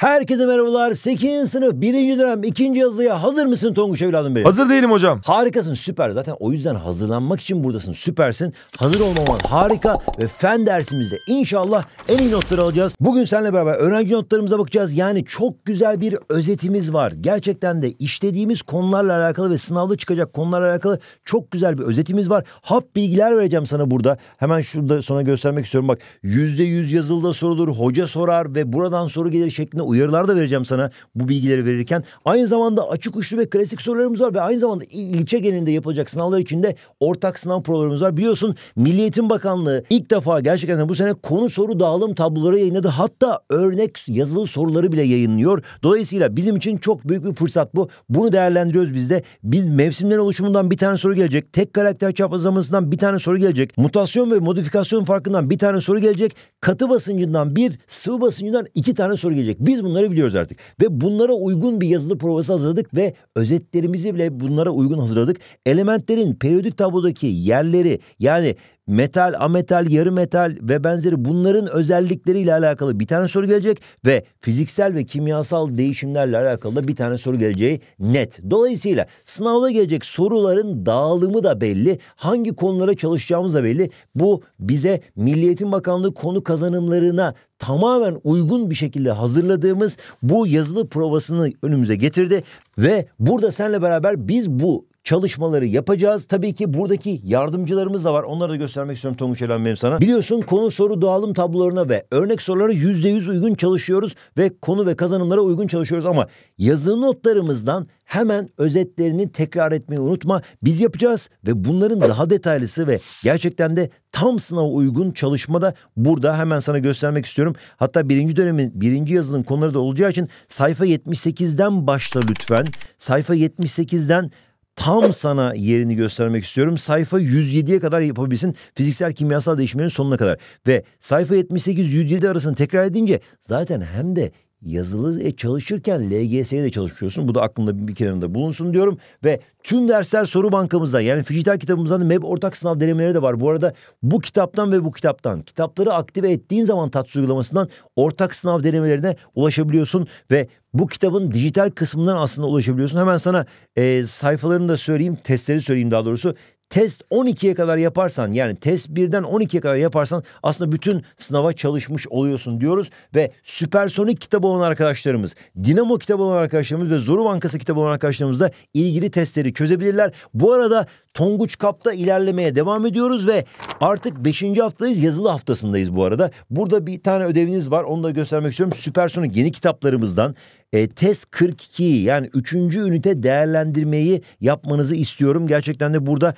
Herkese merhabalar. 8. sınıf 1. dönem 2. yazıya hazır mısın Tonguç evladım benim? Hazır değilim hocam. Harikasın süper. Zaten o yüzden hazırlanmak için buradasın. Süpersin. Hazır olmaman harika ve fen dersimizde inşallah en iyi notları alacağız. Bugün seninle beraber öğrenci notlarımıza bakacağız. Yani çok güzel bir özetimiz var. Gerçekten de işlediğimiz konularla alakalı ve sınavda çıkacak konularla alakalı çok güzel bir özetimiz var. Hap bilgiler vereceğim sana burada. Hemen şurada sonra göstermek istiyorum. Bak %100 yazılıda sorulur, hoca sorar ve buradan soru gelir şeklinde uyarılar da vereceğim sana bu bilgileri verirken. Aynı zamanda açık uçlu ve klasik sorularımız var ve aynı zamanda ilçe genelinde yapılacak sınavlar için de ortak sınav programımız var. Biliyorsun Milli Eğitim Bakanlığı ilk defa gerçekten bu sene konu soru dağılım tabloları yayınladı. Hatta örnek yazılı soruları bile yayınlıyor. Dolayısıyla bizim için çok büyük bir fırsat bu. Bunu değerlendiriyoruz biz de. Biz mevsimler oluşumundan bir tane soru gelecek. Tek karakter çaprazlamasından bir tane soru gelecek. Mutasyon ve modifikasyon farkından bir tane soru gelecek. Katı basıncından bir, sıvı basıncından iki tane soru gelecek. Biz biz bunları biliyoruz artık. Ve bunlara uygun bir yazılı provası hazırladık ve özetlerimizi bile bunlara uygun hazırladık. Elementlerin periyodik tablodaki yerleri yani metal, ametal, yarı metal ve benzeri bunların özellikleriyle alakalı bir tane soru gelecek ve fiziksel ve kimyasal değişimlerle alakalı da bir tane soru geleceği net. Dolayısıyla sınavda gelecek soruların dağılımı da belli, hangi konulara çalışacağımız da belli. Bu bize Milliyetin Bakanlığı konu kazanımlarına tamamen uygun bir şekilde hazırladığımız bu yazılı provasını önümüze getirdi ve burada senle beraber biz bu çalışmaları yapacağız. Tabii ki buradaki yardımcılarımız da var. Onları da göstermek istiyorum Tonguç Elan benim sana. Biliyorsun konu soru dağılım tablolarına ve örnek sorulara %100 uygun çalışıyoruz ve konu ve kazanımlara uygun çalışıyoruz ama yazı notlarımızdan hemen özetlerini tekrar etmeyi unutma. Biz yapacağız ve bunların daha detaylısı ve gerçekten de tam sınava uygun çalışma da burada hemen sana göstermek istiyorum. Hatta birinci dönemin birinci yazının konuları da olacağı için sayfa 78'den başla lütfen. Sayfa 78'den tam sana yerini göstermek istiyorum. Sayfa 107'ye kadar yapabilsin. Fiziksel kimyasal değişimlerin sonuna kadar. Ve sayfa 78-107 arasını tekrar edince zaten hem de yazılı e, çalışırken LGS'ye de çalışıyorsun. Bu da aklında bir kenarında bulunsun diyorum. Ve tüm dersler soru bankamızda yani dijital kitabımızdan MEB ortak sınav denemeleri de var. Bu arada bu kitaptan ve bu kitaptan kitapları aktive ettiğin zaman TATS uygulamasından ortak sınav denemelerine ulaşabiliyorsun. Ve bu kitabın dijital kısmından aslında ulaşabiliyorsun. Hemen sana e, sayfalarını da söyleyeyim, testleri söyleyeyim daha doğrusu test 12'ye kadar yaparsan yani test 1'den 12'ye kadar yaparsan aslında bütün sınava çalışmış oluyorsun diyoruz ve süpersonik kitabı olan arkadaşlarımız, dinamo kitabı olan arkadaşlarımız ve zoru bankası kitabı olan arkadaşlarımız da ilgili testleri çözebilirler. Bu arada Tonguç Kap'ta ilerlemeye devam ediyoruz ve artık 5. haftayız Yazılı haftasındayız bu arada. Burada bir tane ödeviniz var. Onu da göstermek istiyorum. Süpersonik yeni kitaplarımızdan e, test 42 yani 3. ünite değerlendirmeyi yapmanızı istiyorum. Gerçekten de burada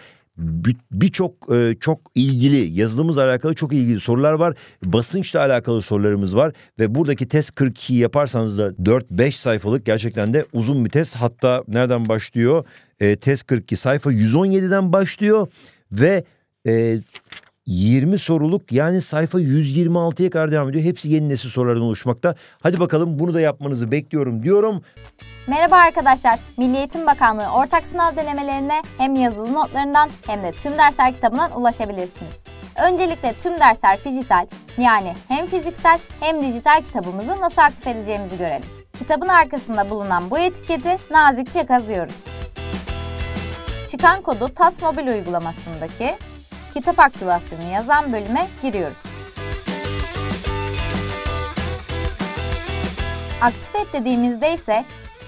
birçok e, çok ilgili yazılımımızla alakalı çok ilgili sorular var. Basınçla alakalı sorularımız var ve buradaki test 42 yaparsanız da 4-5 sayfalık gerçekten de uzun bir test. Hatta nereden başlıyor? E, test 42 sayfa 117'den başlıyor ve e, 20 soruluk yani sayfa 126'ya kadar devam ediyor. Hepsi yeni nesil sorulardan oluşmakta. Hadi bakalım bunu da yapmanızı bekliyorum diyorum. Merhaba arkadaşlar. Milli Eğitim Bakanlığı ortak sınav denemelerine hem yazılı notlarından hem de tüm dersler kitabından ulaşabilirsiniz. Öncelikle tüm dersler dijital yani hem fiziksel hem dijital kitabımızı nasıl aktif edeceğimizi görelim. Kitabın arkasında bulunan bu etiketi nazikçe kazıyoruz. Çıkan kodu TAS Mobil uygulamasındaki kitap aktivasyonu yazan bölüme giriyoruz. Aktif et dediğimizde ise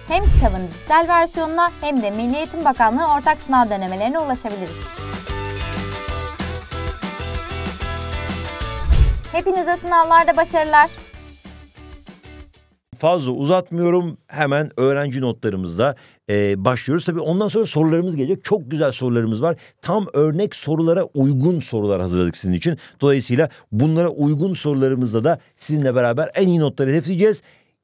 hem kitabın dijital versiyonuna hem de Milli Eğitim Bakanlığı ortak sınav denemelerine ulaşabiliriz. Hepinize sınavlarda başarılar. Fazla uzatmıyorum. Hemen öğrenci notlarımızda e, başlıyoruz. Tabii ondan sonra sorularımız gelecek. Çok güzel sorularımız var. Tam örnek sorulara uygun sorular hazırladık sizin için. Dolayısıyla bunlara uygun sorularımızla da sizinle beraber en iyi notları hedefleyeceğiz.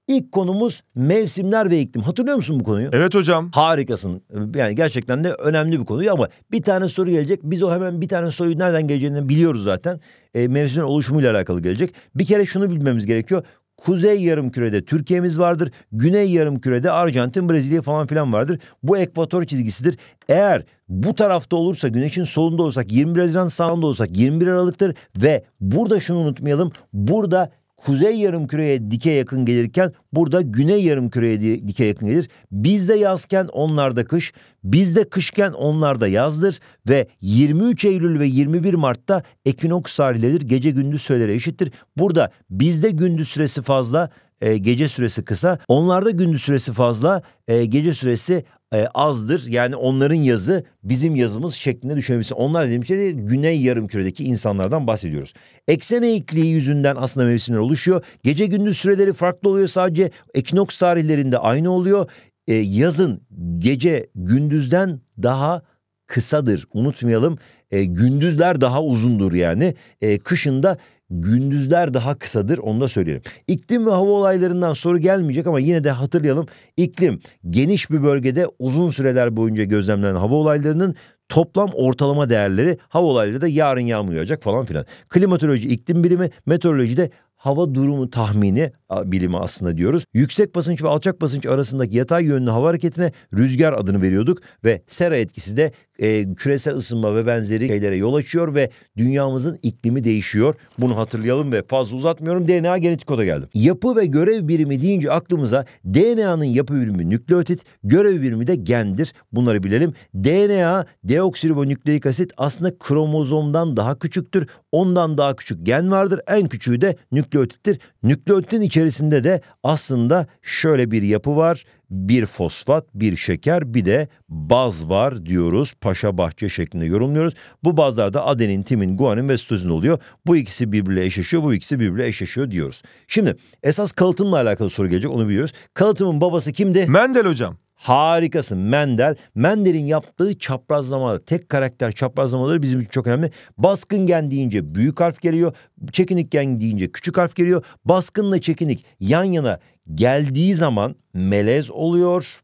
İlk konumuz mevsimler ve iklim. Hatırlıyor musun bu konuyu? Evet hocam. Harikasın. Yani gerçekten de önemli bir konu ama bir tane soru gelecek. Biz o hemen bir tane soruyu nereden geleceğini biliyoruz zaten. E, mevsimler oluşumuyla alakalı gelecek. Bir kere şunu bilmemiz gerekiyor. Kuzey yarım kürede Türkiye'miz vardır. Güney yarım kürede Arjantin, Brezilya falan filan vardır. Bu ekvator çizgisidir. Eğer bu tarafta olursa güneşin solunda olsak 21 Haziran sağında olsak 21 Aralık'tır ve burada şunu unutmayalım. Burada kuzey yarım küreye dike yakın gelirken burada güney yarım küreye dike yakın gelir. Bizde yazken onlarda kış, bizde kışken onlarda yazdır ve 23 Eylül ve 21 Mart'ta ekinoks tarihleridir. Gece gündüz süreleri eşittir. Burada bizde gündüz süresi fazla, e, gece süresi kısa. Onlarda gündüz süresi fazla, e, gece süresi e, azdır. Yani onların yazı bizim yazımız şeklinde düşünebilirsin. Onlar dediğim şey güney yarım küredeki insanlardan bahsediyoruz. Eksen eğikliği yüzünden aslında mevsimler oluşuyor. Gece gündüz süreleri farklı oluyor sadece. Ekinoks tarihlerinde aynı oluyor. E, yazın gece gündüzden daha kısadır. Unutmayalım e, gündüzler daha uzundur yani. E, kışında Gündüzler daha kısadır onu da söyleyelim. İklim ve hava olaylarından soru gelmeyecek ama yine de hatırlayalım. İklim geniş bir bölgede uzun süreler boyunca gözlemlenen hava olaylarının toplam ortalama değerleri hava olayları da yarın yağmur yağacak falan filan. Klimatoloji iklim bilimi, meteoroloji de hava durumu tahmini bilimi aslında diyoruz. Yüksek basınç ve alçak basınç arasındaki yatay yönlü hava hareketine rüzgar adını veriyorduk ve sera etkisi de e, küresel ısınma ve benzeri şeylere yol açıyor ve dünyamızın iklimi değişiyor. Bunu hatırlayalım ve fazla uzatmıyorum. DNA genetik koda geldim. Yapı ve görev birimi deyince aklımıza DNA'nın yapı birimi nükleotit, görev birimi de gendir. Bunları bilelim. DNA deoksiribonükleik asit aslında kromozomdan daha küçüktür. Ondan daha küçük gen vardır. En küçüğü de nükleotittir. Nükleotitin içerisinde de aslında şöyle bir yapı var bir fosfat, bir şeker, bir de baz var diyoruz. Paşa bahçe şeklinde yorumluyoruz. Bu bazlarda adenin, timin, guanin ve sitozin oluyor. Bu ikisi birbirle eşleşiyor, bu ikisi birbirle eşleşiyor diyoruz. Şimdi esas kalıtımla alakalı soru gelecek onu biliyoruz. Kalıtımın babası kimdi? Mendel hocam. Harikasın Mendel. Mendel'in yaptığı çaprazlamalar, tek karakter çaprazlamaları bizim için çok önemli. Baskıngen deyince büyük harf geliyor, çekinikken deyince küçük harf geliyor. Baskınla çekinik yan yana geldiği zaman melez oluyor.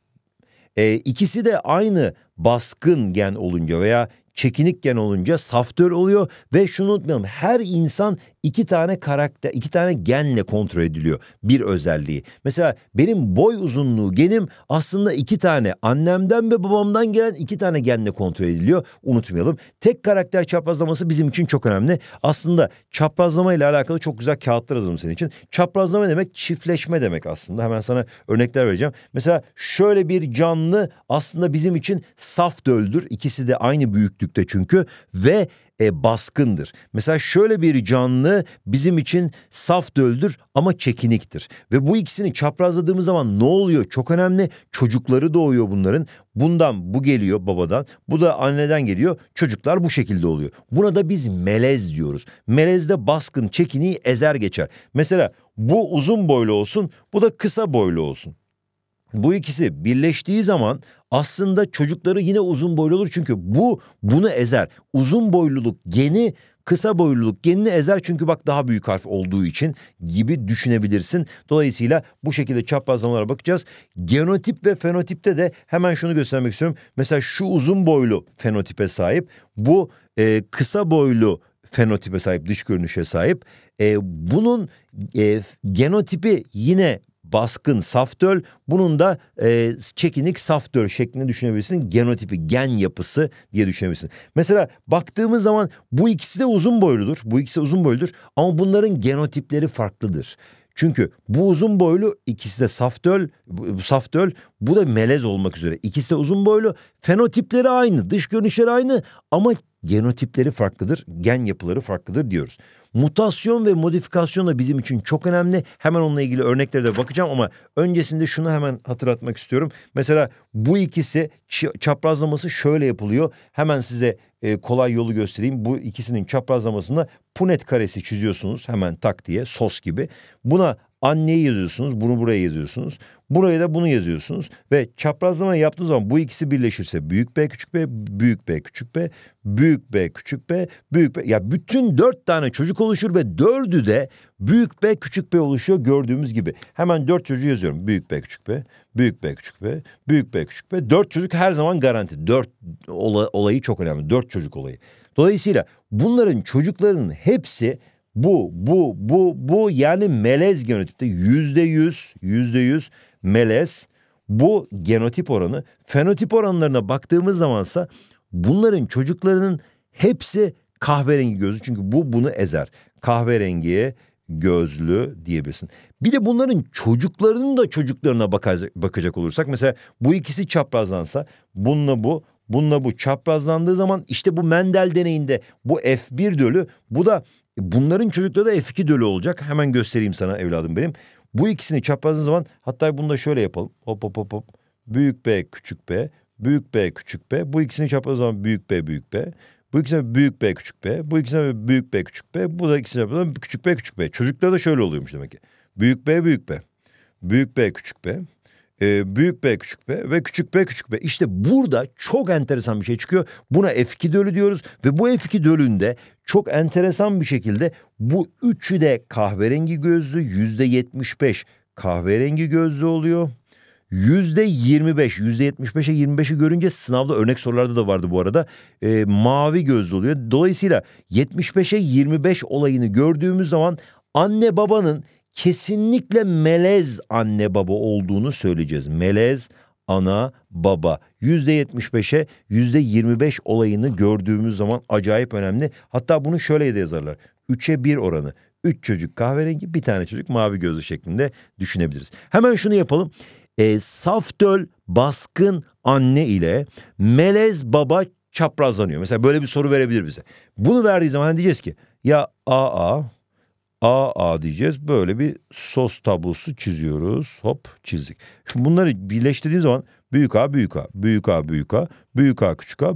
Ee, ikisi de aynı baskın gen olunca veya çekinikken olunca saftör oluyor ve şunu unutmayalım her insan iki tane karakter, iki tane genle kontrol ediliyor bir özelliği. Mesela benim boy uzunluğu genim aslında iki tane annemden ve babamdan gelen iki tane genle kontrol ediliyor. Unutmayalım. Tek karakter çaprazlaması bizim için çok önemli. Aslında çaprazlama ile alakalı çok güzel kağıtlar hazırladım senin için. Çaprazlama demek çiftleşme demek aslında. Hemen sana örnekler vereceğim. Mesela şöyle bir canlı aslında bizim için saf döldür. İkisi de aynı büyüklükte çünkü ve e, baskındır. Mesela şöyle bir canlı bizim için saf döldür ama çekiniktir. Ve bu ikisini çaprazladığımız zaman ne oluyor? Çok önemli. Çocukları doğuyor bunların. Bundan bu geliyor babadan. Bu da anneden geliyor. Çocuklar bu şekilde oluyor. Buna da biz melez diyoruz. Melezde baskın çekiniği ezer geçer. Mesela bu uzun boylu olsun, bu da kısa boylu olsun bu ikisi birleştiği zaman aslında çocukları yine uzun boylu olur çünkü bu bunu ezer. Uzun boyluluk geni kısa boyluluk genini ezer çünkü bak daha büyük harf olduğu için gibi düşünebilirsin. Dolayısıyla bu şekilde çaprazlamalara bakacağız. Genotip ve fenotipte de hemen şunu göstermek istiyorum. Mesela şu uzun boylu fenotipe sahip, bu e, kısa boylu fenotipe sahip, dış görünüşe sahip. E, bunun e, genotipi yine baskın saftöl. Bunun da e, çekinik saftöl şeklinde düşünebilirsin. Genotipi, gen yapısı diye düşünebilirsin. Mesela baktığımız zaman bu ikisi de uzun boyludur. Bu ikisi uzun boyludur ama bunların genotipleri farklıdır. Çünkü bu uzun boylu ikisi de saftöl, saftöl bu da melez olmak üzere. İkisi de uzun boylu. Fenotipleri aynı, dış görünüşleri aynı ama genotipleri farklıdır, gen yapıları farklıdır diyoruz. Mutasyon ve modifikasyon da bizim için çok önemli. Hemen onunla ilgili örneklere de bakacağım ama öncesinde şunu hemen hatırlatmak istiyorum. Mesela bu ikisi çaprazlaması şöyle yapılıyor. Hemen size e, kolay yolu göstereyim. Bu ikisinin çaprazlamasında punet karesi çiziyorsunuz hemen tak diye sos gibi. Buna anneyi yazıyorsunuz, bunu buraya yazıyorsunuz. Buraya da bunu yazıyorsunuz ve çaprazlama yaptığınız zaman bu ikisi birleşirse büyük B küçük B, büyük B küçük B, büyük B küçük B, büyük B. Ya bütün dört tane çocuk oluşur ve dördü de büyük B küçük B oluşuyor gördüğümüz gibi. Hemen dört çocuğu yazıyorum. Büyük B küçük B, büyük B küçük B, büyük B küçük B. Dört çocuk her zaman garanti. Dört olayı çok önemli. Dört çocuk olayı. Dolayısıyla bunların çocukların hepsi bu, bu, bu, bu yani melez genotipte yüzde yüz, yüzde yüz melez. Bu genotip oranı. Fenotip oranlarına baktığımız zamansa bunların çocuklarının hepsi kahverengi gözlü. Çünkü bu bunu ezer. Kahverengi gözlü diyebilirsin. Bir de bunların çocuklarının da çocuklarına bakacak, bakacak olursak mesela bu ikisi çaprazlansa bununla bu bununla bu çaprazlandığı zaman işte bu Mendel deneyinde bu F1 dölü bu da Bunların çocukları da F2 dölü olacak. Hemen göstereyim sana evladım benim. Bu ikisini çaprazın zaman hatta bunu da şöyle yapalım. Hop hop hop hop. Büyük B küçük B. Büyük B küçük B. Bu ikisini çaprazın zaman büyük B büyük B. Bu ikisine büyük B küçük B. Bu ikisine büyük B küçük B. Bu da ikisine çaprazın küçük B küçük B. Çocuklar da şöyle oluyormuş demek ki. Büyük B büyük B. Büyük B küçük B. E, büyük B küçük B ve küçük B küçük B. İşte burada çok enteresan bir şey çıkıyor. Buna F2 dölü diyoruz ve bu F2 dölünde çok enteresan bir şekilde bu üçü de kahverengi gözlü yüzde yetmiş beş kahverengi gözlü oluyor. Yüzde yirmi beş, yüzde yetmiş beşe yirmi beşi görünce sınavda örnek sorularda da vardı bu arada. E, mavi gözlü oluyor. Dolayısıyla yetmiş beşe yirmi beş olayını gördüğümüz zaman anne babanın kesinlikle melez anne baba olduğunu söyleyeceğiz. Melez ana baba %75'e %25 olayını gördüğümüz zaman acayip önemli. Hatta bunu şöyle de yazarlar. 3'e 1 oranı. 3 çocuk kahverengi bir tane çocuk mavi gözlü şeklinde düşünebiliriz. Hemen şunu yapalım. E, Saftöl baskın anne ile melez baba çaprazlanıyor. Mesela böyle bir soru verebilir bize. Bunu verdiği zaman hani diyeceğiz ki ya AA A A diyeceğiz. Böyle bir sos tablosu çiziyoruz. Hop çizdik. Şimdi bunları birleştirdiğim zaman büyük A büyük A, büyük A büyük A, büyük A küçük A,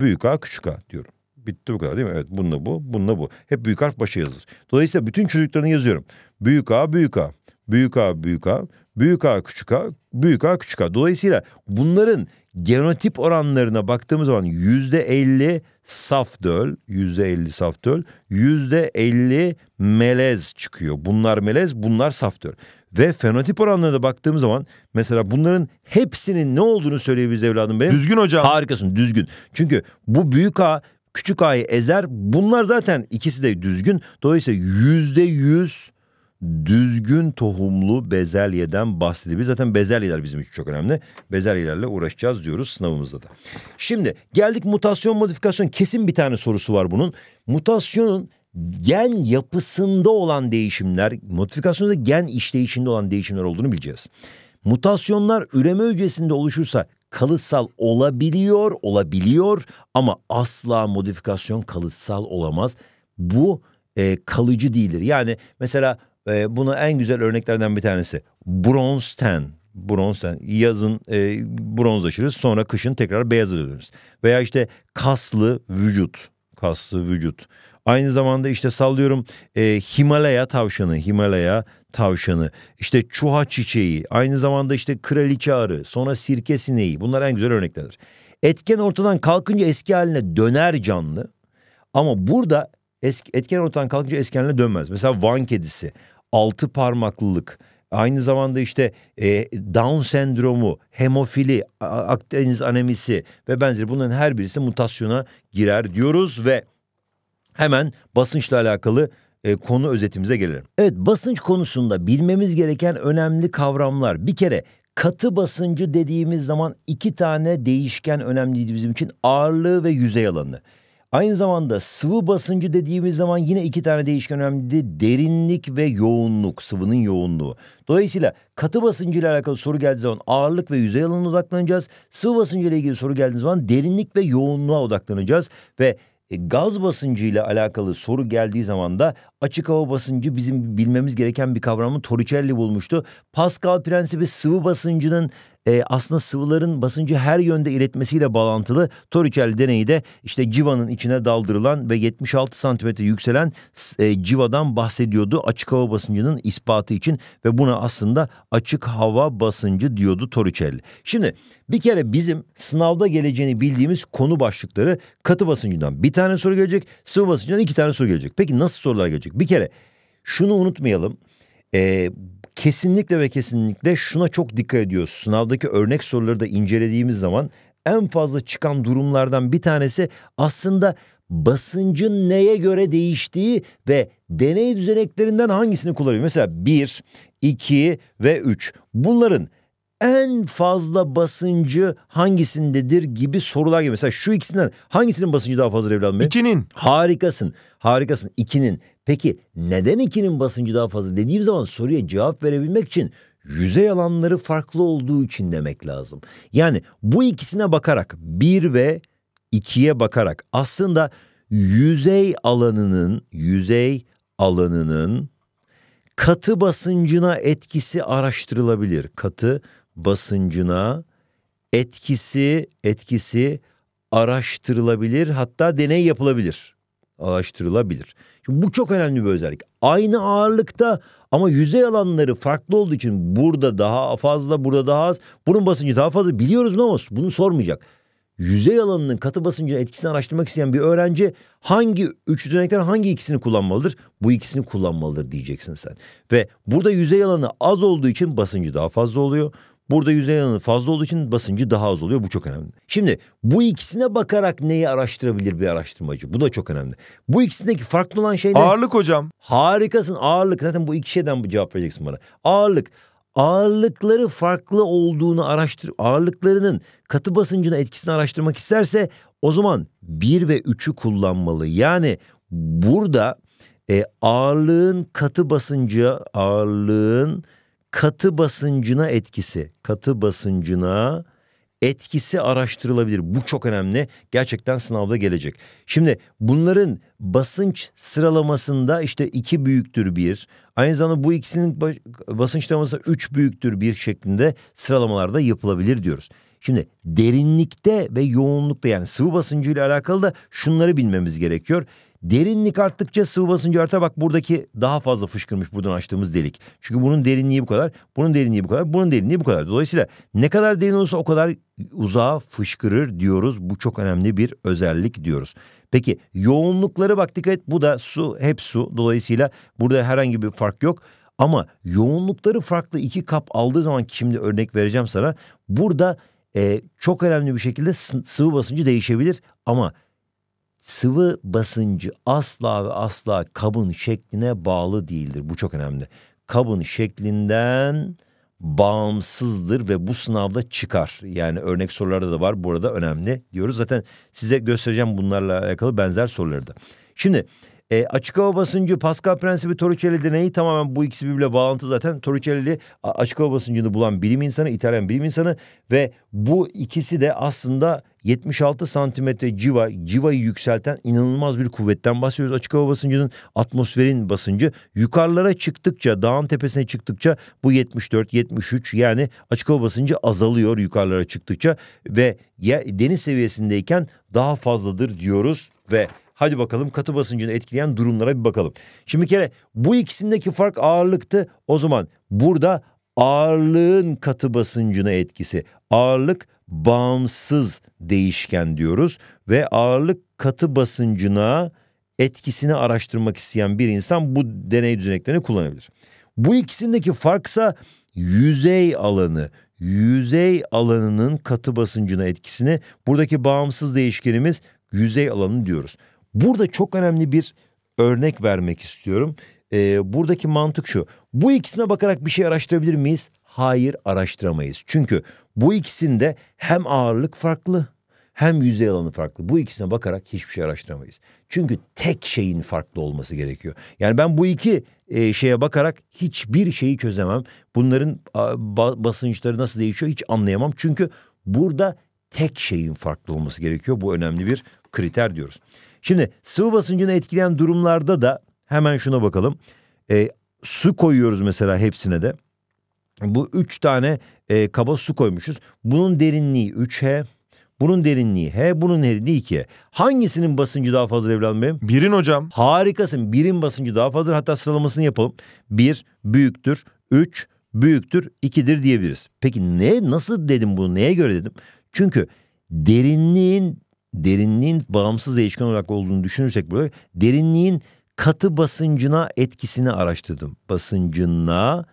büyük A küçük A diyorum. Bitti bu kadar değil mi? Evet bununla bu, bununla bu. Hep büyük harf başa yazılır. Dolayısıyla bütün çocuklarını yazıyorum. Büyük A büyük A, büyük A büyük A, büyük A küçük A, büyük A küçük A. Dolayısıyla bunların genotip oranlarına baktığımız zaman yüzde elli saf döl, yüzde elli saf döl, yüzde elli melez çıkıyor. Bunlar melez, bunlar saf döl. Ve fenotip oranlarına da baktığımız zaman mesela bunların hepsinin ne olduğunu söyleyebiliriz evladım benim. Düzgün hocam. Harikasın düzgün. Çünkü bu büyük A küçük A'yı ezer. Bunlar zaten ikisi de düzgün. Dolayısıyla yüzde yüz düzgün tohumlu bezelyeden bahsedebiliriz. Zaten bezelyeler bizim için çok önemli. Bezelyelerle uğraşacağız diyoruz sınavımızda da. Şimdi geldik mutasyon modifikasyon. Kesin bir tane sorusu var bunun. Mutasyonun gen yapısında olan değişimler, modifikasyonda gen işleyişinde olan değişimler olduğunu bileceğiz. Mutasyonlar üreme hücresinde oluşursa kalıtsal olabiliyor, olabiliyor ama asla modifikasyon kalıtsal olamaz. Bu e, kalıcı değildir. Yani mesela e, buna en güzel örneklerden bir tanesi. Bronz ten. Bronz ten. Yazın e, bronzlaşırız sonra kışın tekrar beyaza döneriz. Veya işte kaslı vücut. Kaslı vücut. Aynı zamanda işte sallıyorum e, Himalaya tavşanı, Himalaya tavşanı, İşte çuha çiçeği, aynı zamanda işte kraliçe arı, sonra sirke sineği bunlar en güzel örneklerdir. Etken ortadan kalkınca eski haline döner canlı ama burada eski, etken ortadan kalkınca eski haline dönmez. Mesela Van kedisi, altı parmaklılık, aynı zamanda işte e, Down sendromu, hemofili, Akdeniz anemisi ve benzeri bunların her birisi mutasyona girer diyoruz ve hemen basınçla alakalı e, konu özetimize gelelim. Evet basınç konusunda bilmemiz gereken önemli kavramlar. Bir kere katı basıncı dediğimiz zaman iki tane değişken önemliydi bizim için ağırlığı ve yüzey alanı. Aynı zamanda sıvı basıncı dediğimiz zaman yine iki tane değişken önemli. Derinlik ve yoğunluk, sıvının yoğunluğu. Dolayısıyla katı basıncı ile alakalı soru geldiği zaman ağırlık ve yüzey alanına odaklanacağız. Sıvı basıncı ile ilgili soru geldiği zaman derinlik ve yoğunluğa odaklanacağız ve e, gaz basıncı ile alakalı soru geldiği zaman da açık hava basıncı bizim bilmemiz gereken bir kavramı Torricelli bulmuştu. Pascal prensibi sıvı basıncının e, aslında sıvıların basıncı her yönde iletmesiyle bağlantılı Torricelli deneyi de işte civanın içine daldırılan ve 76 santimetre yükselen e, civadan bahsediyordu açık hava basıncının ispatı için ve buna aslında açık hava basıncı diyordu Torricelli. Şimdi bir kere bizim sınavda geleceğini bildiğimiz konu başlıkları katı basıncından bir tane soru gelecek, sıvı basıncından iki tane soru gelecek. Peki nasıl sorular gelecek? Bir kere şunu unutmayalım. E, kesinlikle ve kesinlikle şuna çok dikkat ediyoruz. Sınavdaki örnek soruları da incelediğimiz zaman en fazla çıkan durumlardan bir tanesi aslında basıncın neye göre değiştiği ve deney düzeneklerinden hangisini kullanıyor? Mesela 1, 2 ve 3. Bunların en fazla basıncı hangisindedir gibi sorular gibi. Mesela şu ikisinden hangisinin basıncı daha fazla evladım? İkinin. Harikasın. Harikasın. İkinin. Peki neden ikinin basıncı daha fazla dediğim zaman soruya cevap verebilmek için yüzey alanları farklı olduğu için demek lazım. Yani bu ikisine bakarak bir ve ikiye bakarak aslında yüzey alanının yüzey alanının katı basıncına etkisi araştırılabilir. Katı basıncına etkisi etkisi araştırılabilir hatta deney yapılabilir. Araştırılabilir. Şimdi bu çok önemli bir özellik. Aynı ağırlıkta ama yüzey alanları farklı olduğu için burada daha fazla burada daha az bunun basıncı daha fazla biliyoruz ama bunu sormayacak. Yüzey alanının katı basıncının etkisini araştırmak isteyen bir öğrenci hangi üç düzenekten hangi ikisini kullanmalıdır? Bu ikisini kullanmalıdır diyeceksin sen. Ve burada yüzey alanı az olduğu için basıncı daha fazla oluyor. Burada yüzey alanı fazla olduğu için basıncı daha az oluyor. Bu çok önemli. Şimdi bu ikisine bakarak neyi araştırabilir bir araştırmacı? Bu da çok önemli. Bu ikisindeki farklı olan şey ne? Ağırlık hocam. Harikasın ağırlık. Zaten bu iki şeyden cevap vereceksin bana. Ağırlık ağırlıkları farklı olduğunu araştır ağırlıklarının katı basıncına etkisini araştırmak isterse o zaman 1 ve 3'ü kullanmalı. Yani burada e, ağırlığın katı basıncı ağırlığın katı basıncına etkisi, katı basıncına etkisi araştırılabilir. Bu çok önemli. Gerçekten sınavda gelecek. Şimdi bunların basınç sıralamasında işte iki büyüktür bir. Aynı zamanda bu ikisinin basınç sıralaması üç büyüktür bir şeklinde sıralamalarda yapılabilir diyoruz. Şimdi derinlikte ve yoğunlukta yani sıvı basıncıyla alakalı da şunları bilmemiz gerekiyor. Derinlik arttıkça sıvı basıncı artar. Bak buradaki daha fazla fışkırmış buradan açtığımız delik. Çünkü bunun derinliği bu kadar, bunun derinliği bu kadar, bunun derinliği bu kadar. Dolayısıyla ne kadar derin olursa o kadar uzağa fışkırır diyoruz. Bu çok önemli bir özellik diyoruz. Peki yoğunlukları bak dikkat et bu da su hep su. Dolayısıyla burada herhangi bir fark yok. Ama yoğunlukları farklı iki kap aldığı zaman şimdi örnek vereceğim sana. Burada e, çok önemli bir şekilde sıvı basıncı değişebilir ama sıvı basıncı asla ve asla kabın şekline bağlı değildir. Bu çok önemli. Kabın şeklinden bağımsızdır ve bu sınavda çıkar. Yani örnek sorularda da var. Bu arada önemli diyoruz. Zaten size göstereceğim bunlarla alakalı benzer soruları da. Şimdi e, açık hava basıncı, Pascal prensibi, Torricelli neyi tamamen bu ikisi birbirle bağlantı zaten. Torricelli açık hava basıncını bulan bilim insanı, İtalyan bilim insanı ve bu ikisi de aslında 76 santimetre civa, civayı yükselten inanılmaz bir kuvvetten bahsediyoruz. Açık hava basıncının atmosferin basıncı yukarılara çıktıkça, dağın tepesine çıktıkça bu 74, 73 yani açık hava basıncı azalıyor yukarılara çıktıkça ve deniz seviyesindeyken daha fazladır diyoruz ve Hadi bakalım katı basıncını etkileyen durumlara bir bakalım. Şimdi bir kere bu ikisindeki fark ağırlıktı. O zaman burada ağırlığın katı basıncına etkisi. Ağırlık bağımsız değişken diyoruz ve ağırlık katı basıncına etkisini araştırmak isteyen bir insan bu deney düzeneklerini kullanabilir. Bu ikisindeki farksa yüzey alanı, yüzey alanının katı basıncına etkisini buradaki bağımsız değişkenimiz yüzey alanı diyoruz. Burada çok önemli bir örnek vermek istiyorum. E, buradaki mantık şu. Bu ikisine bakarak bir şey araştırabilir miyiz? Hayır araştıramayız. Çünkü bu ikisinde hem ağırlık farklı hem yüzey alanı farklı. Bu ikisine bakarak hiçbir şey araştıramayız. Çünkü tek şeyin farklı olması gerekiyor. Yani ben bu iki e, şeye bakarak hiçbir şeyi çözemem. Bunların a, basınçları nasıl değişiyor hiç anlayamam. Çünkü burada tek şeyin farklı olması gerekiyor. Bu önemli bir kriter diyoruz. Şimdi sıvı basıncını etkileyen durumlarda da hemen şuna bakalım. E, su koyuyoruz mesela hepsine de. Bu üç tane e, kaba su koymuşuz. Bunun derinliği 3H. Bunun derinliği H, bunun derinliği 2. Hangisinin basıncı daha fazla Evren Bey? Birin hocam. Harikasın. Birin basıncı daha fazla. Hatta sıralamasını yapalım. Bir büyüktür, üç büyüktür, ikidir diyebiliriz. Peki ne, nasıl dedim bunu? Neye göre dedim? Çünkü derinliğin derinliğin bağımsız değişken olarak olduğunu düşünürsek burada derinliğin katı basıncına etkisini araştırdım. Basıncına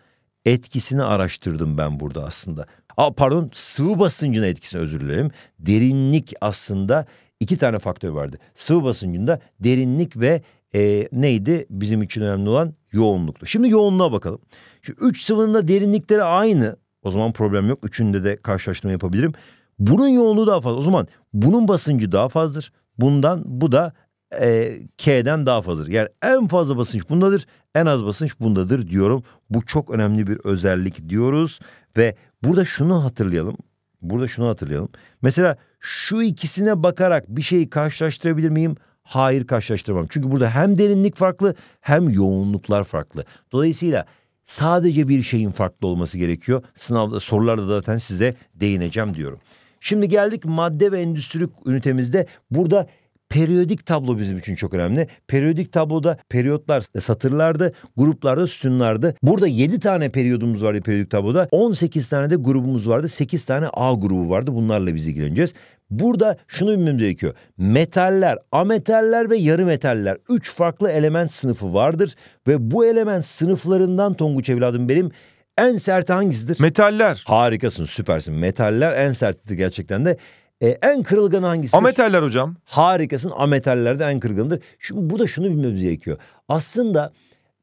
etkisini araştırdım ben burada aslında. Aa, pardon sıvı basıncına etkisini özür dilerim. Derinlik aslında iki tane faktör vardı. Sıvı basıncında derinlik ve e, neydi bizim için önemli olan yoğunluktu. Şimdi yoğunluğa bakalım. Şimdi üç sıvının da derinlikleri aynı. O zaman problem yok. Üçünde de karşılaştırma yapabilirim. Bunun yoğunluğu daha fazla. O zaman bunun basıncı daha fazladır. Bundan bu da e, K'den daha fazladır. Yani en fazla basınç bundadır, en az basınç bundadır diyorum. Bu çok önemli bir özellik diyoruz ve burada şunu hatırlayalım. Burada şunu hatırlayalım. Mesela şu ikisine bakarak bir şeyi karşılaştırabilir miyim? Hayır karşılaştıramam. Çünkü burada hem derinlik farklı hem yoğunluklar farklı. Dolayısıyla sadece bir şeyin farklı olması gerekiyor. Sınavda sorularda zaten size değineceğim diyorum. Şimdi geldik madde ve endüstri ünitemizde. Burada periyodik tablo bizim için çok önemli. Periyodik tabloda periyotlar e, satırlarda, gruplarda, sütunlarda. Burada 7 tane periyodumuz vardı periyodik tabloda. 18 tane de grubumuz vardı. 8 tane A grubu vardı. Bunlarla biz ilgileneceğiz. Burada şunu bilmemiz gerekiyor. Metaller, ametaller ve yarı metaller. Üç farklı element sınıfı vardır. Ve bu element sınıflarından Tonguç evladım benim en sert hangisidir? Metaller. Harikasın süpersin. Metaller en sertti gerçekten de. E, en kırılgan hangisidir? Ametaller hocam. Harikasın ametallerde en kırılgandır. Şimdi burada şunu bilmemiz gerekiyor. Aslında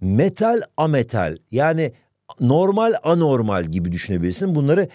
metal ametal yani normal anormal gibi düşünebilirsin. Bunları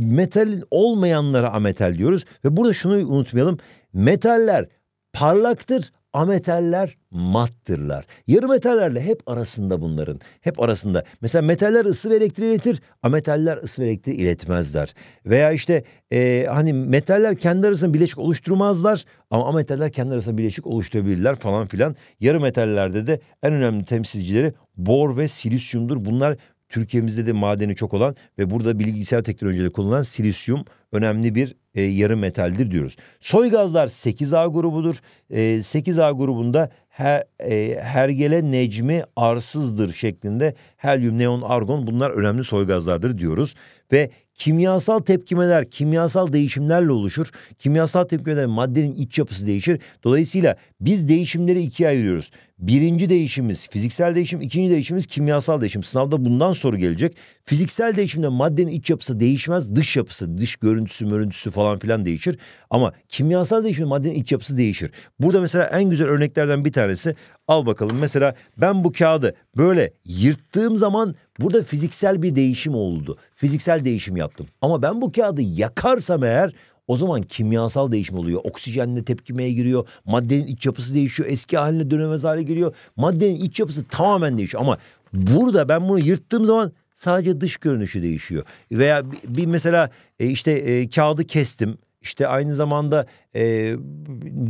metalin olmayanlara ametal diyoruz. Ve burada şunu unutmayalım. Metaller parlaktır ametaller mattırlar. Yarı metallerle hep arasında bunların. Hep arasında. Mesela metaller ısı ve elektriği iletir. Ametaller ısı ve elektriği iletmezler. Veya işte e, hani metaller kendi arasında bileşik oluşturmazlar. Ama ametaller kendi arasında bileşik oluşturabilirler falan filan. Yarı metallerde de en önemli temsilcileri bor ve silisyumdur. Bunlar Türkiye'mizde de madeni çok olan ve burada bilgisayar teknolojileri kullanılan silisyum önemli bir e, yarı metaldir diyoruz. Soy gazlar 8A grubudur. E, 8A grubunda her, e, hergele necmi arsızdır şeklinde helyum, neon, argon bunlar önemli soy gazlardır diyoruz. Ve kimyasal tepkimeler kimyasal değişimlerle oluşur. Kimyasal tepkimeler maddenin iç yapısı değişir. Dolayısıyla biz değişimleri ikiye ayırıyoruz. Birinci değişimiz fiziksel değişim, ikinci değişimiz kimyasal değişim. Sınavda bundan soru gelecek. Fiziksel değişimde maddenin iç yapısı değişmez, dış yapısı, dış görüntüsü, mörüntüsü falan filan değişir. Ama kimyasal değişimde maddenin iç yapısı değişir. Burada mesela en güzel örneklerden bir tanesi al bakalım. Mesela ben bu kağıdı böyle yırttığım zaman burada fiziksel bir değişim oldu. Fiziksel değişim yaptım. Ama ben bu kağıdı yakarsam eğer o zaman kimyasal değişim oluyor. Oksijenle tepkimeye giriyor. Maddenin iç yapısı değişiyor. Eski haline dönemez hale geliyor. Maddenin iç yapısı tamamen değişiyor. Ama burada ben bunu yırttığım zaman sadece dış görünüşü değişiyor. Veya bir mesela e, işte e, kağıdı kestim. İşte aynı zamanda e,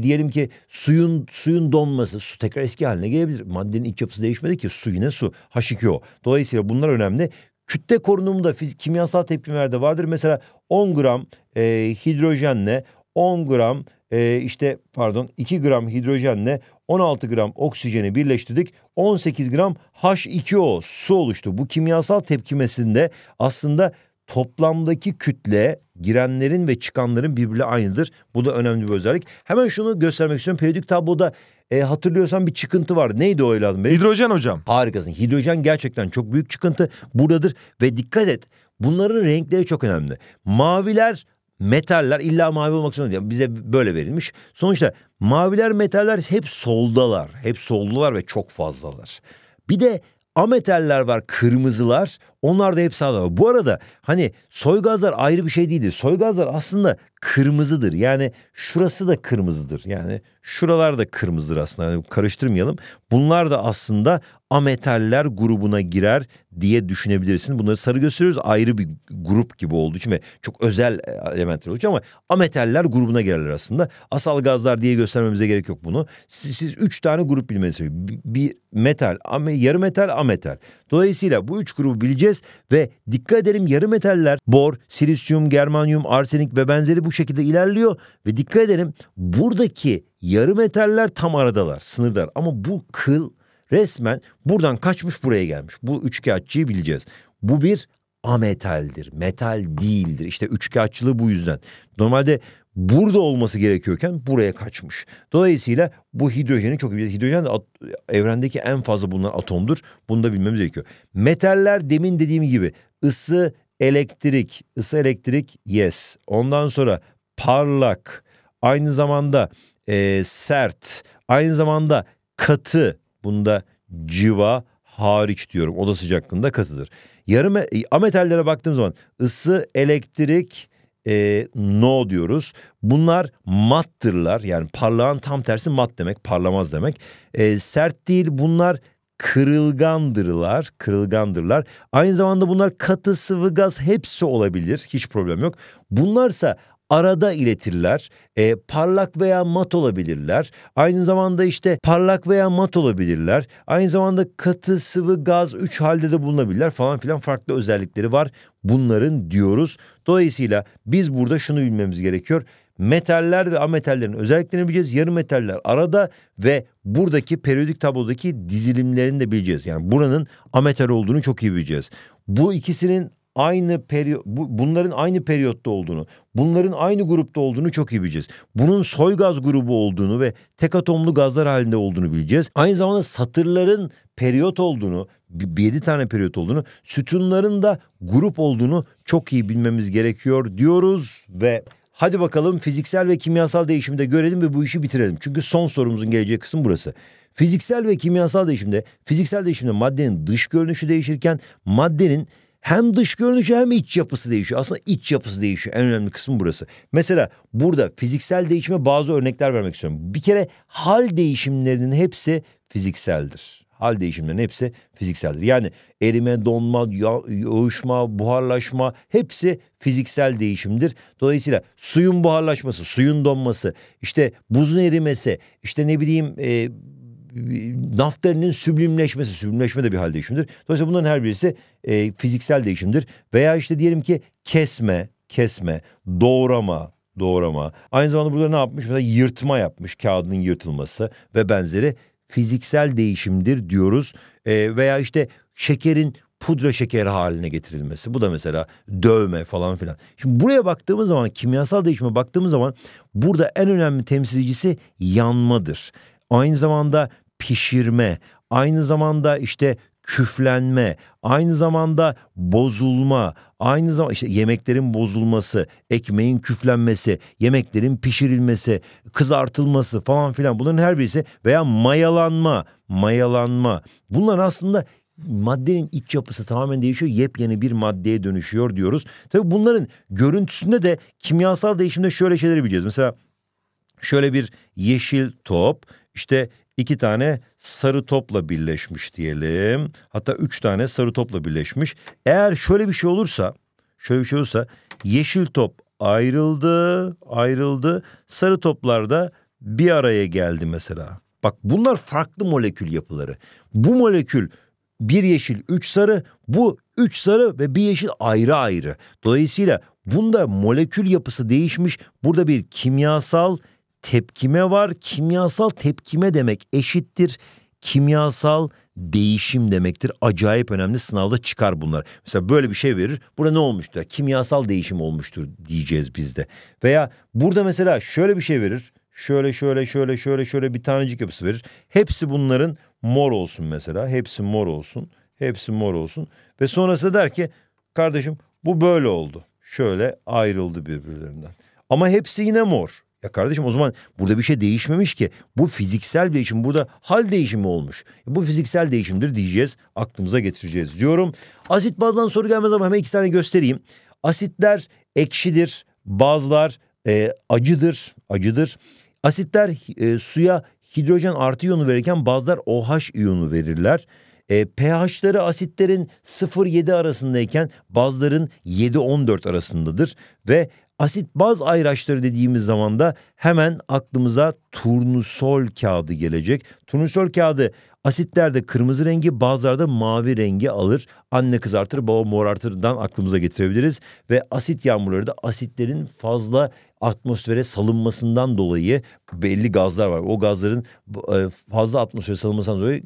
diyelim ki suyun suyun donması su tekrar eski haline gelebilir. Maddenin iç yapısı değişmedi ki su yine su H2O. Dolayısıyla bunlar önemli kütle korunumunda kimyasal tepkimelerde vardır. Mesela 10 gram e, hidrojenle 10 gram e, işte pardon 2 gram hidrojenle 16 gram oksijeni birleştirdik. 18 gram H2O su oluştu. Bu kimyasal tepkimesinde aslında toplamdaki kütle girenlerin ve çıkanların birbiriyle aynıdır. Bu da önemli bir özellik. Hemen şunu göstermek istiyorum. Periyodik tabloda e, hatırlıyorsan bir çıkıntı var. Neydi o evladım? Benim? Hidrojen hocam. Harikasın. Hidrojen gerçekten çok büyük çıkıntı buradadır. Ve dikkat et bunların renkleri çok önemli. Maviler metaller illa mavi olmak zorunda değil. Bize böyle verilmiş. Sonuçta maviler metaller hep soldalar. Hep soldular ve çok fazlalar. Bir de ametaller var kırmızılar. Onlar da hepsi sağda Bu arada hani soygazlar ayrı bir şey değildir. Soygazlar aslında kırmızıdır. Yani şurası da kırmızıdır. Yani şuralar da kırmızıdır aslında. Yani karıştırmayalım. Bunlar da aslında ametaller grubuna girer diye düşünebilirsin. Bunları sarı gösteriyoruz ayrı bir grup gibi olduğu için ve çok özel e, elementler olduğu ama ametaller grubuna girerler aslında. Asal gazlar diye göstermemize gerek yok bunu. Siz, siz üç tane grup bilmeniz gerekiyor. Bir metal, ame, yarı metal, ametal. Dolayısıyla bu üç grubu bileceğiz edeceğiz ve dikkat edelim yarı metaller bor, silisyum, germanyum, arsenik ve benzeri bu şekilde ilerliyor ve dikkat edelim buradaki yarı metaller tam aradalar, sınırdalar ama bu kıl resmen buradan kaçmış buraya gelmiş. Bu üçkağıtçıyı bileceğiz. Bu bir ametaldir. Metal değildir. İşte üçkağıtçılığı bu yüzden. Normalde burada olması gerekiyorken buraya kaçmış. Dolayısıyla bu hidrojeni çok iyi. Hidrojen de evrendeki en fazla bulunan atomdur. Bunu da bilmemiz gerekiyor. Metaller demin dediğim gibi ısı, elektrik, ısı elektrik yes. Ondan sonra parlak, aynı zamanda e, sert, aynı zamanda katı. Bunda civa hariç diyorum. Oda sıcaklığında katıdır. Yarım ametallere baktığım zaman ısı, elektrik, e, no diyoruz. Bunlar mattırlar yani parlağın tam tersi mat demek parlamaz demek. E, sert değil bunlar kırılgandırlar, kırılgandırlar. Aynı zamanda bunlar katı, sıvı gaz hepsi olabilir. Hiç problem yok. Bunlarsa arada iletirler. E, parlak veya mat olabilirler. Aynı zamanda işte parlak veya mat olabilirler. Aynı zamanda katı, sıvı, gaz üç halde de bulunabilirler falan filan farklı özellikleri var. Bunların diyoruz. Dolayısıyla biz burada şunu bilmemiz gerekiyor. Metaller ve ametallerin özelliklerini bileceğiz. Yarı metaller arada ve buradaki periyodik tablodaki dizilimlerini de bileceğiz. Yani buranın ametal olduğunu çok iyi bileceğiz. Bu ikisinin aynı periyot bu, bunların aynı periyotta olduğunu, bunların aynı grupta olduğunu çok iyi bileceğiz. Bunun soy gaz grubu olduğunu ve tek atomlu gazlar halinde olduğunu bileceğiz. Aynı zamanda satırların periyot olduğunu, 7 tane periyot olduğunu, sütunların da grup olduğunu çok iyi bilmemiz gerekiyor diyoruz ve Hadi bakalım fiziksel ve kimyasal değişimde görelim ve bu işi bitirelim. Çünkü son sorumuzun geleceği kısım burası. Fiziksel ve kimyasal değişimde, fiziksel değişimde maddenin dış görünüşü değişirken maddenin hem dış görünüşü hem iç yapısı değişiyor. Aslında iç yapısı değişiyor. En önemli kısmı burası. Mesela burada fiziksel değişime bazı örnekler vermek istiyorum. Bir kere hal değişimlerinin hepsi fizikseldir. Hal değişimlerinin hepsi fizikseldir. Yani erime, donma, yoğuşma, buharlaşma hepsi fiziksel değişimdir. Dolayısıyla suyun buharlaşması, suyun donması, işte buzun erimesi, işte ne bileyim... E, naftalinin süblimleşmesi, süblimleşme de bir hal değişimidir. Dolayısıyla bunların her birisi e, fiziksel değişimdir. Veya işte diyelim ki kesme, kesme, doğrama, doğrama. Aynı zamanda burada ne yapmış? Mesela yırtma yapmış, kağıdın yırtılması ve benzeri fiziksel değişimdir diyoruz. E, veya işte şekerin pudra şekeri haline getirilmesi. Bu da mesela dövme falan filan. Şimdi buraya baktığımız zaman kimyasal değişime baktığımız zaman burada en önemli temsilcisi yanmadır. Aynı zamanda pişirme, aynı zamanda işte küflenme, aynı zamanda bozulma, aynı zamanda işte yemeklerin bozulması, ekmeğin küflenmesi, yemeklerin pişirilmesi, kızartılması falan filan bunların her birisi veya mayalanma, mayalanma. Bunlar aslında maddenin iç yapısı tamamen değişiyor. Yepyeni bir maddeye dönüşüyor diyoruz. Tabii bunların görüntüsünde de kimyasal değişimde şöyle şeyleri bileceğiz. Mesela şöyle bir yeşil top, işte iki tane sarı topla birleşmiş diyelim. Hatta üç tane sarı topla birleşmiş. Eğer şöyle bir şey olursa, şöyle bir şey olursa yeşil top ayrıldı, ayrıldı. Sarı toplar da bir araya geldi mesela. Bak bunlar farklı molekül yapıları. Bu molekül bir yeşil, üç sarı. Bu üç sarı ve bir yeşil ayrı ayrı. Dolayısıyla bunda molekül yapısı değişmiş. Burada bir kimyasal tepkime var. Kimyasal tepkime demek eşittir kimyasal değişim demektir. Acayip önemli sınavda çıkar bunlar. Mesela böyle bir şey verir. Burada ne olmuştur? Kimyasal değişim olmuştur diyeceğiz biz de. Veya burada mesela şöyle bir şey verir. Şöyle şöyle şöyle şöyle şöyle bir tanecik yapısı verir. Hepsi bunların mor olsun mesela. Hepsi mor olsun. Hepsi mor olsun. Ve sonrasında der ki kardeşim bu böyle oldu. Şöyle ayrıldı birbirlerinden. Ama hepsi yine mor. Ya kardeşim o zaman burada bir şey değişmemiş ki. Bu fiziksel bir değişim burada hal değişimi olmuş. E, bu fiziksel değişimdir diyeceğiz. Aklımıza getireceğiz diyorum. Asit bazdan soru gelmez ama hemen iki tane göstereyim. Asitler ekşidir. Bazlar e, acıdır. Acıdır. Asitler e, suya hidrojen artı iyonu verirken bazlar OH iyonu verirler. E, pH'ları asitlerin 0-7 arasındayken bazların 7-14 arasındadır ve Asit baz ayraçları dediğimiz zaman da hemen aklımıza turnusol kağıdı gelecek. Turnusol kağıdı asitlerde kırmızı rengi bazılarda mavi rengi alır. Anne kızartır baba morartırdan aklımıza getirebiliriz. Ve asit yağmurları da asitlerin fazla atmosfere salınmasından dolayı belli gazlar var. O gazların e, fazla atmosfere salınmasından dolayı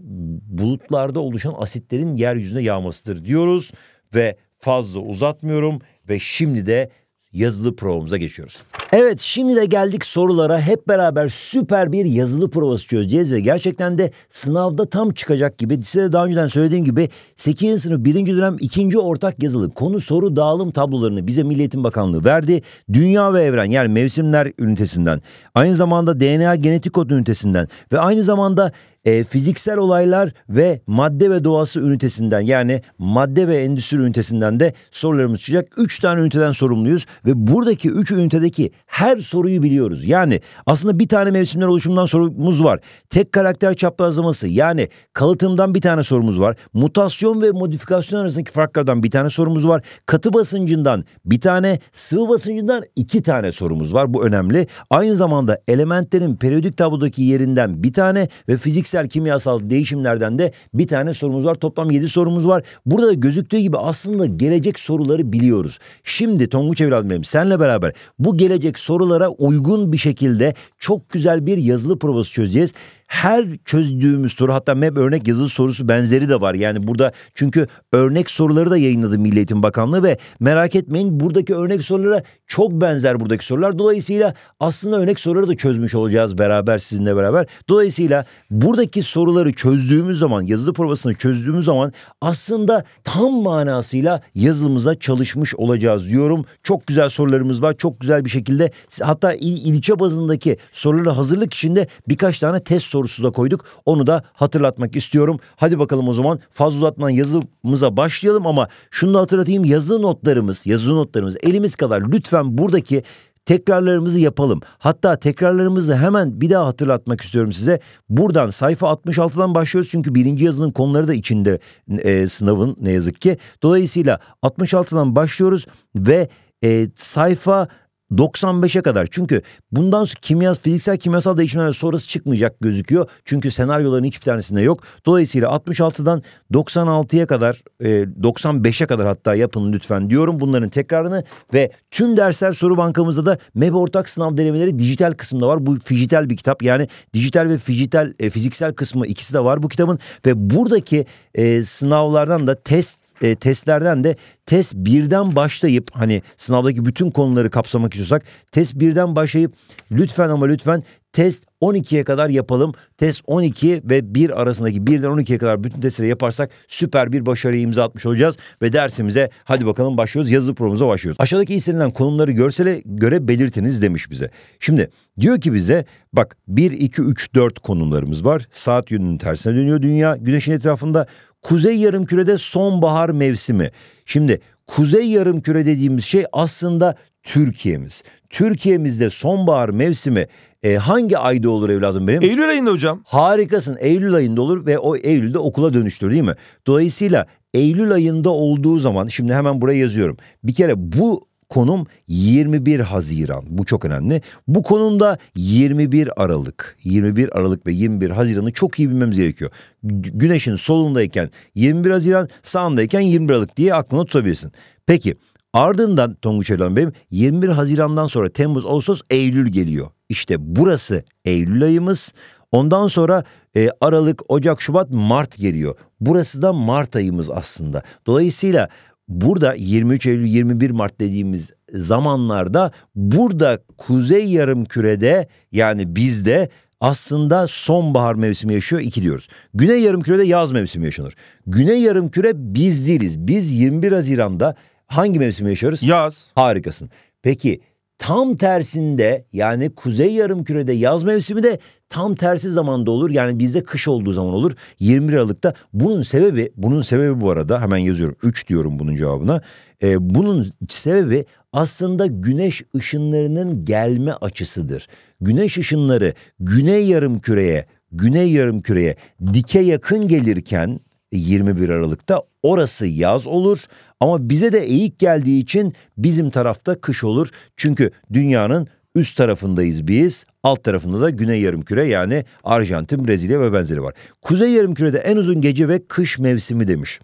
bulutlarda oluşan asitlerin yeryüzüne yağmasıdır diyoruz. Ve fazla uzatmıyorum ve şimdi de yazılı provamıza geçiyoruz. Evet şimdi de geldik sorulara. Hep beraber süper bir yazılı provası çözeceğiz ve gerçekten de sınavda tam çıkacak gibi size de daha önceden söylediğim gibi 8. sınıf 1. dönem 2. ortak yazılı konu soru dağılım tablolarını bize Milli Eğitim Bakanlığı verdi. Dünya ve evren yani mevsimler ünitesinden aynı zamanda DNA genetik kod ünitesinden ve aynı zamanda e, fiziksel olaylar ve madde ve doğası ünitesinden yani madde ve endüstri ünitesinden de sorularımız çıkacak. 3 tane üniteden sorumluyuz ve buradaki 3 ünitedeki her soruyu biliyoruz. Yani aslında bir tane mevsimler oluşumundan sorumuz var. Tek karakter çaprazlaması yani kalıtımdan bir tane sorumuz var. Mutasyon ve modifikasyon arasındaki farklardan bir tane sorumuz var. Katı basıncından bir tane, sıvı basıncından iki tane sorumuz var. Bu önemli. Aynı zamanda elementlerin periyodik tablodaki yerinden bir tane ve fiziksel fiziksel, kimyasal değişimlerden de bir tane sorumuz var. Toplam 7 sorumuz var. Burada da gözüktüğü gibi aslında gelecek soruları biliyoruz. Şimdi Tonguç evladım benim senle beraber bu gelecek sorulara uygun bir şekilde çok güzel bir yazılı provası çözeceğiz her çözdüğümüz soru hatta meb örnek yazılı sorusu benzeri de var. Yani burada çünkü örnek soruları da yayınladı Milli Eğitim Bakanlığı ve merak etmeyin buradaki örnek sorulara çok benzer buradaki sorular. Dolayısıyla aslında örnek soruları da çözmüş olacağız beraber sizinle beraber. Dolayısıyla buradaki soruları çözdüğümüz zaman yazılı provasını çözdüğümüz zaman aslında tam manasıyla yazılımıza çalışmış olacağız diyorum. Çok güzel sorularımız var. Çok güzel bir şekilde hatta il, ilçe bazındaki soruları hazırlık içinde birkaç tane test soru sorusu da koyduk. Onu da hatırlatmak istiyorum. Hadi bakalım o zaman fazla uzatmadan yazımıza başlayalım ama şunu da hatırlatayım. Yazı notlarımız, yazı notlarımız elimiz kadar lütfen buradaki tekrarlarımızı yapalım. Hatta tekrarlarımızı hemen bir daha hatırlatmak istiyorum size. Buradan sayfa 66'dan başlıyoruz çünkü birinci yazının konuları da içinde e, sınavın ne yazık ki. Dolayısıyla 66'dan başlıyoruz ve e, sayfa 95'e kadar. Çünkü bundan sonra kimya, fiziksel kimyasal değişimler sonrası çıkmayacak gözüküyor. Çünkü senaryoların hiçbir tanesinde yok. Dolayısıyla 66'dan 96'ya kadar, 95'e kadar hatta yapın lütfen diyorum bunların tekrarını. Ve tüm dersler soru bankamızda da MEB ortak sınav denemeleri dijital kısımda var. Bu fijital bir kitap. Yani dijital ve fijital, e, fiziksel kısmı ikisi de var bu kitabın. Ve buradaki e, sınavlardan da test e, testlerden de test birden başlayıp hani sınavdaki bütün konuları kapsamak istiyorsak test birden başlayıp lütfen ama lütfen test 12'ye kadar yapalım. Test 12 ve 1 arasındaki 1'den 12'ye kadar bütün testleri yaparsak süper bir başarıya imza atmış olacağız. Ve dersimize hadi bakalım başlıyoruz. Yazılı programımıza başlıyoruz. Aşağıdaki istenilen konumları görsele göre belirtiniz demiş bize. Şimdi diyor ki bize bak 1, 2, 3, 4 konumlarımız var. Saat yönünün tersine dönüyor dünya. Güneşin etrafında Kuzey yarımkürede sonbahar mevsimi. Şimdi kuzey yarımküre dediğimiz şey aslında Türkiye'miz. Türkiye'mizde sonbahar mevsimi e, hangi ayda olur evladım benim? Eylül ayında hocam. Harikasın. Eylül ayında olur ve o Eylül'de okula dönüştür değil mi? Dolayısıyla Eylül ayında olduğu zaman şimdi hemen buraya yazıyorum. Bir kere bu konum 21 Haziran. Bu çok önemli. Bu konumda 21 Aralık. 21 Aralık ve 21 Haziran'ı çok iyi bilmemiz gerekiyor. Güneşin solundayken 21 Haziran, sağındayken 21 Aralık diye aklına tutabilirsin. Peki ardından Tonguç Elan Bey'im 21 Haziran'dan sonra Temmuz, Ağustos, Eylül geliyor. İşte burası Eylül ayımız. Ondan sonra e, Aralık, Ocak, Şubat, Mart geliyor. Burası da Mart ayımız aslında. Dolayısıyla burada 23 Eylül 21 Mart dediğimiz zamanlarda burada kuzey yarım kürede yani bizde aslında sonbahar mevsimi yaşıyor 2 diyoruz. Güney yarım kürede yaz mevsimi yaşanır. Güney yarım küre biz değiliz. Biz 21 Haziran'da hangi mevsimi yaşıyoruz Yaz. Harikasın. Peki Tam tersinde yani kuzey yarım kürede yaz mevsimi de tam tersi zamanda olur. Yani bizde kış olduğu zaman olur. 21 Aralık'ta bunun sebebi bunun sebebi bu arada hemen yazıyorum 3 diyorum bunun cevabına. Ee, bunun sebebi aslında güneş ışınlarının gelme açısıdır. Güneş ışınları güney yarım küreye güney yarım küreye dike yakın gelirken 21 Aralık'ta. Orası yaz olur ama bize de eğik geldiği için bizim tarafta kış olur. Çünkü dünyanın üst tarafındayız biz. Alt tarafında da güney yarımküre yani Arjantin, Brezilya ve benzeri var. Kuzey yarımkürede en uzun gece ve kış mevsimi demiş.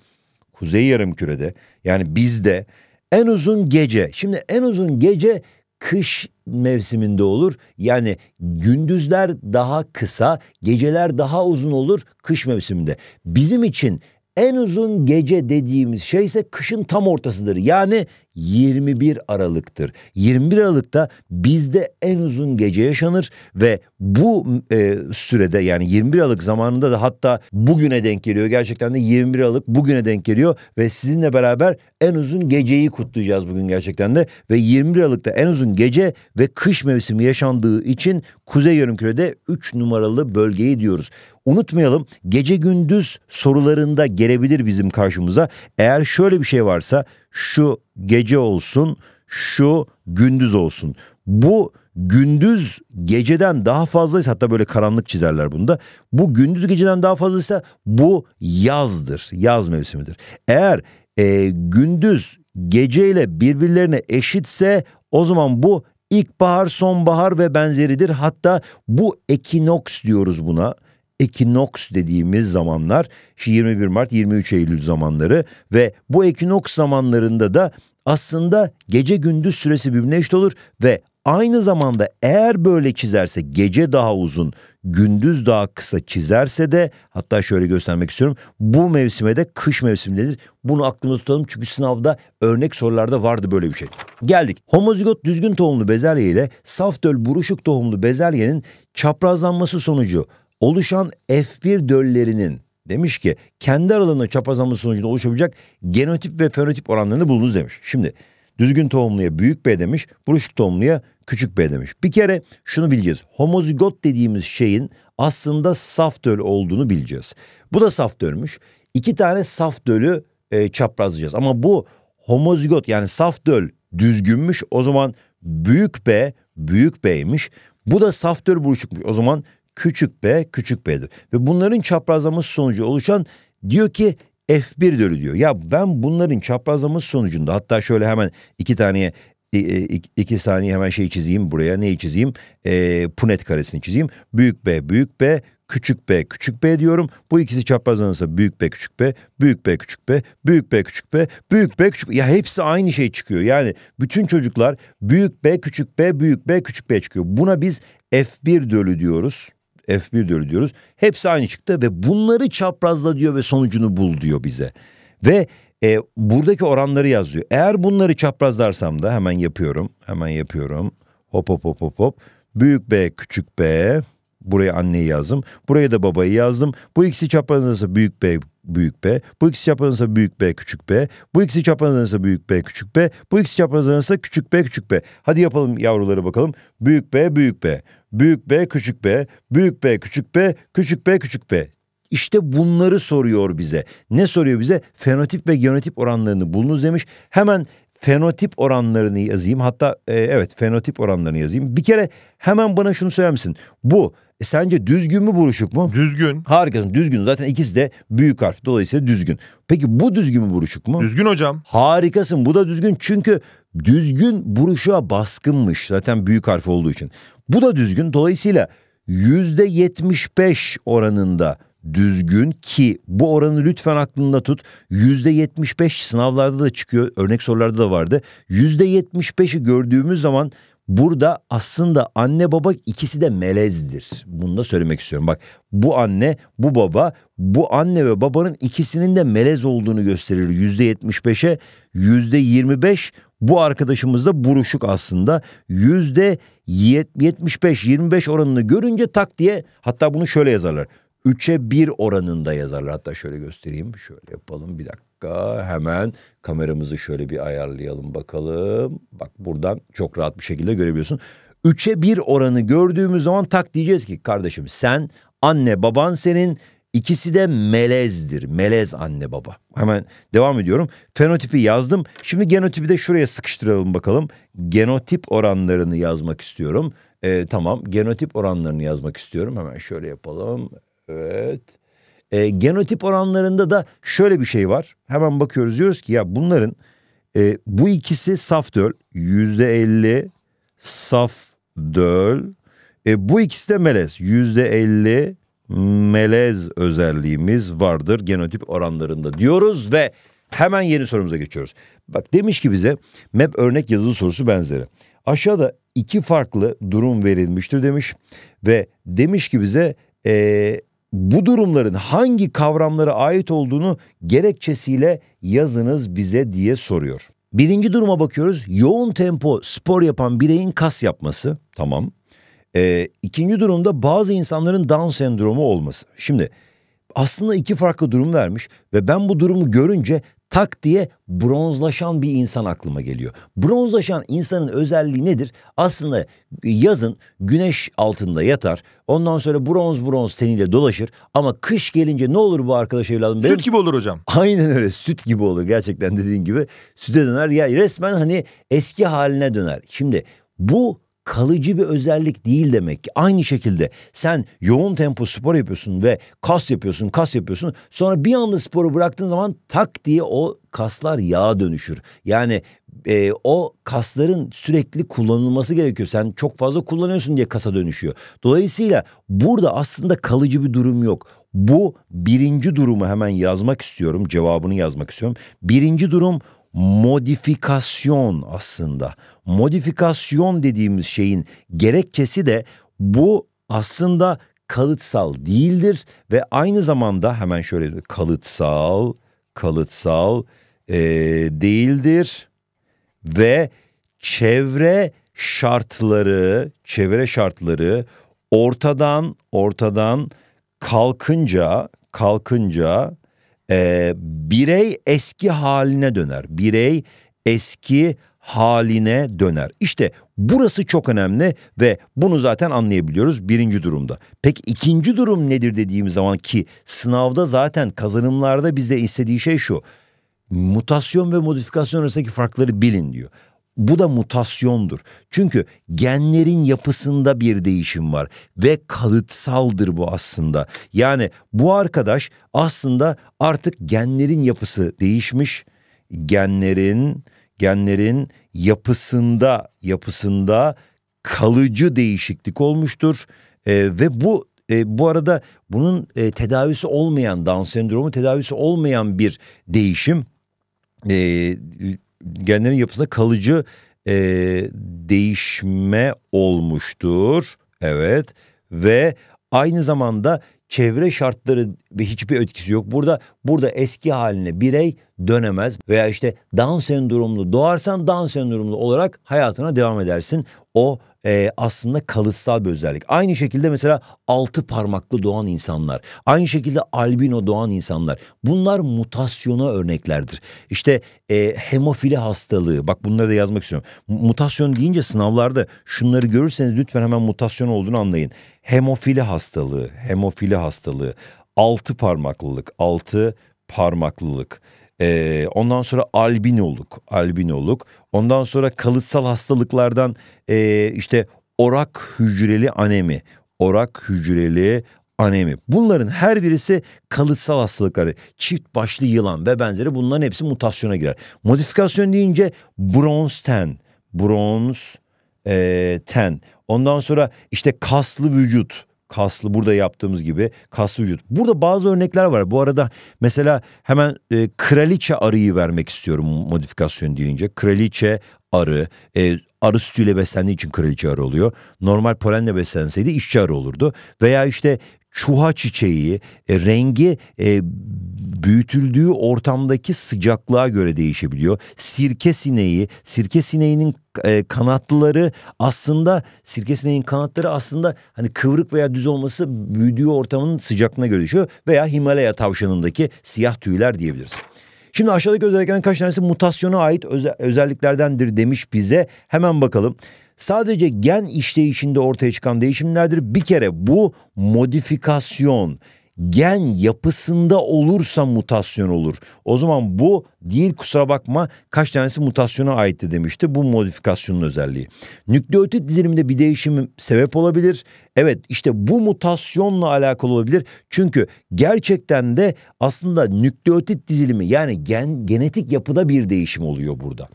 Kuzey yarımkürede yani bizde en uzun gece. Şimdi en uzun gece kış mevsiminde olur. Yani gündüzler daha kısa, geceler daha uzun olur kış mevsiminde. Bizim için en uzun gece dediğimiz şey ise kışın tam ortasıdır. Yani 21 Aralık'tır. 21 Aralık'ta bizde en uzun gece yaşanır ve bu e, sürede yani 21 Aralık zamanında da hatta bugüne denk geliyor. Gerçekten de 21 Aralık bugüne denk geliyor ve sizinle beraber en uzun geceyi kutlayacağız bugün gerçekten de ve 21 Aralık'ta en uzun gece ve kış mevsimi yaşandığı için Kuzey Yarımküre'de 3 numaralı bölgeyi diyoruz unutmayalım gece gündüz sorularında gelebilir bizim karşımıza. Eğer şöyle bir şey varsa şu gece olsun, şu gündüz olsun. Bu gündüz geceden daha fazlaysa hatta böyle karanlık çizerler bunda. Bu gündüz geceden daha fazlaysa bu yazdır. Yaz mevsimidir. Eğer e, gündüz geceyle birbirlerine eşitse o zaman bu ilkbahar, sonbahar ve benzeridir. Hatta bu ekinoks diyoruz buna ekinoks dediğimiz zamanlar 21 Mart 23 Eylül zamanları ve bu ekinoks zamanlarında da aslında gece gündüz süresi birbirine eşit olur ve aynı zamanda eğer böyle çizerse gece daha uzun, gündüz daha kısa çizerse de hatta şöyle göstermek istiyorum. Bu mevsime de kış mevsimidir. Bunu aklımızda tutalım çünkü sınavda örnek sorularda vardı böyle bir şey. Geldik. Homozigot düzgün tohumlu bezelye ile saf döl buruşuk tohumlu bezelyenin çaprazlanması sonucu oluşan F1 döllerinin demiş ki kendi aralarında çaprazlama sonucunda oluşabilecek genotip ve fenotip oranlarını bulunuz demiş. Şimdi düzgün tohumluya büyük B demiş, buruşuk tohumluya küçük B demiş. Bir kere şunu bileceğiz. Homozigot dediğimiz şeyin aslında saf döl olduğunu bileceğiz. Bu da saf dölmüş. İki tane saf dölü e, çaprazlayacağız. Ama bu homozigot yani saf döl düzgünmüş. O zaman büyük B büyük B'ymiş. Bu da saf döl buruşukmuş. O zaman küçük b küçük b'dir. Ve bunların çaprazlaması sonucu oluşan diyor ki F1 dölü diyor. Ya ben bunların çaprazlaması sonucunda hatta şöyle hemen iki taneye e, iki, iki saniye hemen şey çizeyim buraya neyi çizeyim e, punet karesini çizeyim büyük b büyük b küçük b küçük b diyorum bu ikisi çaprazlanırsa büyük b küçük b büyük b küçük b büyük b küçük b büyük b küçük b. ya hepsi aynı şey çıkıyor yani bütün çocuklar büyük b küçük b büyük b küçük b çıkıyor buna biz f1 dölü diyoruz F1 diyor diyoruz. Hepsi aynı çıktı ve bunları çaprazla diyor ve sonucunu bul diyor bize. Ve e, buradaki oranları yazıyor. Eğer bunları çaprazlarsam da hemen yapıyorum. Hemen yapıyorum. Hop hop hop hop hop. Büyük B küçük B. Buraya anneyi yazdım. Buraya da babayı yazdım. Bu ikisi çaprazlanırsa büyük B büyük B. Bu ikisi çaprazlanırsa büyük B küçük B. Bu ikisi çaprazlanırsa büyük B küçük B. Bu ikisi çaprazlanırsa küçük B küçük B. Hadi yapalım yavruları bakalım. Büyük B büyük B büyük B küçük B, büyük B küçük B, küçük B küçük B. İşte bunları soruyor bize. Ne soruyor bize? Fenotip ve genotip oranlarını bulunuz demiş. Hemen fenotip oranlarını yazayım. Hatta e, evet fenotip oranlarını yazayım. Bir kere hemen bana şunu söyler misin? Bu e, sence düzgün mü buruşuk mu? Düzgün. Harikasın düzgün. Zaten ikisi de büyük harf. Dolayısıyla düzgün. Peki bu düzgün mü buruşuk mu? Düzgün hocam. Harikasın. Bu da düzgün çünkü düzgün buruşuğa baskınmış. Zaten büyük harf olduğu için. Bu da düzgün. Dolayısıyla %75 oranında düzgün ki bu oranı lütfen aklında tut. Yüzde beş sınavlarda da çıkıyor. Örnek sorularda da vardı. Yüzde beşi gördüğümüz zaman burada aslında anne baba ikisi de melezdir. Bunu da söylemek istiyorum. Bak bu anne bu baba bu anne ve babanın ikisinin de melez olduğunu gösterir. Yüzde yüzde beşe yirmi beş bu arkadaşımız da buruşuk aslında. Yüzde %75-25 oranını görünce tak diye hatta bunu şöyle yazarlar. 3'e 1 oranında yazarlar. Hatta şöyle göstereyim. Şöyle yapalım bir dakika. Hemen kameramızı şöyle bir ayarlayalım bakalım. Bak buradan çok rahat bir şekilde görebiliyorsun. 3'e 1 oranı gördüğümüz zaman tak diyeceğiz ki kardeşim sen anne baban senin ikisi de melezdir. Melez anne baba. Hemen devam ediyorum. Fenotipi yazdım. Şimdi genotipi de şuraya sıkıştıralım bakalım. Genotip oranlarını yazmak istiyorum. Ee, tamam genotip oranlarını yazmak istiyorum. Hemen şöyle yapalım. Evet. E, genotip oranlarında da şöyle bir şey var. Hemen bakıyoruz diyoruz ki ya bunların e, bu ikisi saf döl. Yüzde elli saf döl. E, bu ikisi de melez. Yüzde elli melez özelliğimiz vardır genotip oranlarında diyoruz ve hemen yeni sorumuza geçiyoruz. Bak demiş ki bize MEP örnek yazılı sorusu benzeri. Aşağıda iki farklı durum verilmiştir demiş ve demiş ki bize e, bu durumların hangi kavramlara ait olduğunu gerekçesiyle yazınız bize diye soruyor. Birinci duruma bakıyoruz. Yoğun tempo spor yapan bireyin kas yapması. Tamam. Ee, ikinci durumda bazı insanların Down sendromu olması. Şimdi aslında iki farklı durum vermiş ve ben bu durumu görünce tak diye bronzlaşan bir insan aklıma geliyor. Bronzlaşan insanın özelliği nedir? Aslında yazın güneş altında yatar. Ondan sonra bronz bronz teniyle dolaşır. Ama kış gelince ne olur bu arkadaş evladım? Benim... Süt gibi olur hocam. Aynen öyle süt gibi olur gerçekten dediğin gibi. Süte döner ya resmen hani eski haline döner. Şimdi bu kalıcı bir özellik değil demek ki. Aynı şekilde sen yoğun tempo spor yapıyorsun ve kas yapıyorsun, kas yapıyorsun. Sonra bir anda sporu bıraktığın zaman tak diye o kaslar yağa dönüşür. Yani e, o kasların sürekli kullanılması gerekiyor. Sen çok fazla kullanıyorsun diye kasa dönüşüyor. Dolayısıyla burada aslında kalıcı bir durum yok. Bu birinci durumu hemen yazmak istiyorum. Cevabını yazmak istiyorum. Birinci durum modifikasyon aslında. Modifikasyon dediğimiz şeyin gerekçesi de bu aslında kalıtsal değildir ve aynı zamanda hemen şöyle kalıtsal kalıtsal e, değildir ve çevre şartları çevre şartları ortadan ortadan kalkınca kalkınca e, birey eski haline döner. Birey eski haline döner. İşte burası çok önemli ve bunu zaten anlayabiliyoruz birinci durumda. Peki ikinci durum nedir dediğim zaman ki sınavda zaten kazanımlarda bize istediği şey şu. Mutasyon ve modifikasyon arasındaki farkları bilin diyor. Bu da mutasyondur. Çünkü genlerin yapısında bir değişim var ve kalıtsaldır bu aslında. Yani bu arkadaş aslında artık genlerin yapısı değişmiş. Genlerin genlerin yapısında yapısında kalıcı değişiklik olmuştur. E, ve bu e, bu arada bunun e, tedavisi olmayan Down sendromu tedavisi olmayan bir değişim e, genlerin yapısında kalıcı e, değişme olmuştur. Evet ve aynı zamanda çevre şartları ve hiçbir etkisi yok. Burada burada eski haline birey dönemez veya işte Down sendromlu doğarsan Down sendromlu olarak hayatına devam edersin. O e, aslında kalıtsal bir özellik. Aynı şekilde mesela altı parmaklı doğan insanlar, aynı şekilde albino doğan insanlar. Bunlar mutasyona örneklerdir. İşte e, hemofili hastalığı, bak bunları da yazmak istiyorum. Mutasyon deyince sınavlarda şunları görürseniz lütfen hemen mutasyon olduğunu anlayın. Hemofili hastalığı, hemofili hastalığı, altı parmaklılık, altı parmaklılık. E, ondan sonra albinoluk, albinoluk. Ondan sonra kalıtsal hastalıklardan e, işte orak hücreli anemi, orak hücreli anemi. Bunların her birisi kalıtsal hastalıkları. Çift başlı yılan ve benzeri bunların hepsi mutasyona girer. Modifikasyon deyince bronz ten, bronz e, ee, ten. Ondan sonra işte kaslı vücut, kaslı burada yaptığımız gibi kaslı vücut. Burada bazı örnekler var. Bu arada mesela hemen e, kraliçe arıyı vermek istiyorum modifikasyon deyince. Kraliçe arı, e, arı sütüyle beslendiği için kraliçe arı oluyor. Normal polenle beslenseydi işçi arı olurdu. Veya işte çuha çiçeği e, rengi e, büyütüldüğü ortamdaki sıcaklığa göre değişebiliyor. Sirke sineği, sirke sineğinin e, kanatları aslında sirke sineğin kanatları aslında hani kıvrık veya düz olması büyüdüğü ortamın sıcaklığına göre değişiyor veya Himalaya tavşanındaki siyah tüyler diyebiliriz. Şimdi aşağıdaki özelliklerden kaç tanesi mutasyona ait özelliklerdendir demiş bize. Hemen bakalım sadece gen işleyişinde ortaya çıkan değişimlerdir. Bir kere bu modifikasyon gen yapısında olursa mutasyon olur. O zaman bu değil kusura bakma kaç tanesi mutasyona aitti demişti. Bu modifikasyonun özelliği. Nükleotit diziliminde bir değişim sebep olabilir. Evet işte bu mutasyonla alakalı olabilir. Çünkü gerçekten de aslında nükleotit dizilimi yani gen, genetik yapıda bir değişim oluyor burada.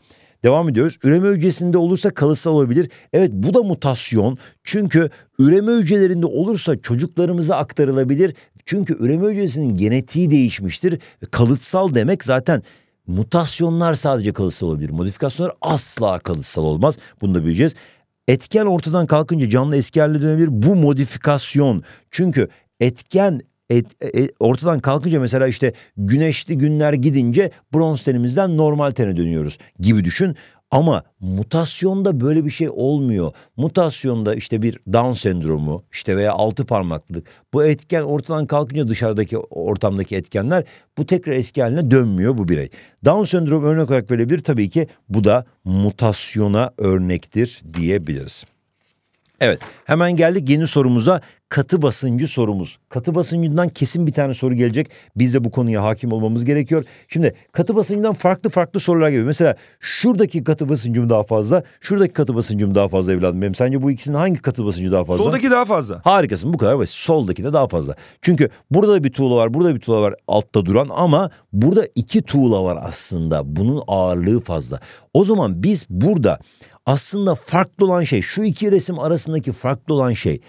Devam ediyoruz. Üreme hücresinde olursa kalıtsal olabilir. Evet bu da mutasyon. Çünkü üreme hücrelerinde olursa çocuklarımıza aktarılabilir. Çünkü üreme hücresinin genetiği değişmiştir. Kalıtsal demek zaten mutasyonlar sadece kalıtsal olabilir. Modifikasyonlar asla kalıtsal olmaz. Bunu da bileceğiz. Etken ortadan kalkınca canlı eski haline dönebilir. Bu modifikasyon. Çünkü etken et, et, e, ortadan kalkınca mesela işte güneşli günler gidince bronz tenimizden normal tene dönüyoruz gibi düşün. Ama mutasyonda böyle bir şey olmuyor. Mutasyonda işte bir Down sendromu işte veya altı parmaklılık bu etken ortadan kalkınca dışarıdaki ortamdaki etkenler bu tekrar eski haline dönmüyor bu birey. Down sendromu örnek olarak verebilir tabii ki bu da mutasyona örnektir diyebiliriz. Evet hemen geldik yeni sorumuza katı basıncı sorumuz. Katı basıncından kesin bir tane soru gelecek. Biz de bu konuya hakim olmamız gerekiyor. Şimdi katı basıncından farklı farklı sorular geliyor. Mesela şuradaki katı basıncım daha fazla, şuradaki katı basıncım daha fazla evladım benim. Sence bu ikisinin hangi katı basıncı daha fazla? Soldaki daha fazla. Harikasın bu kadar basit. Soldaki de daha fazla. Çünkü burada bir tuğla var, burada bir tuğla var altta duran ama burada iki tuğla var aslında. Bunun ağırlığı fazla. O zaman biz burada aslında farklı olan şey şu iki resim arasındaki farklı olan şey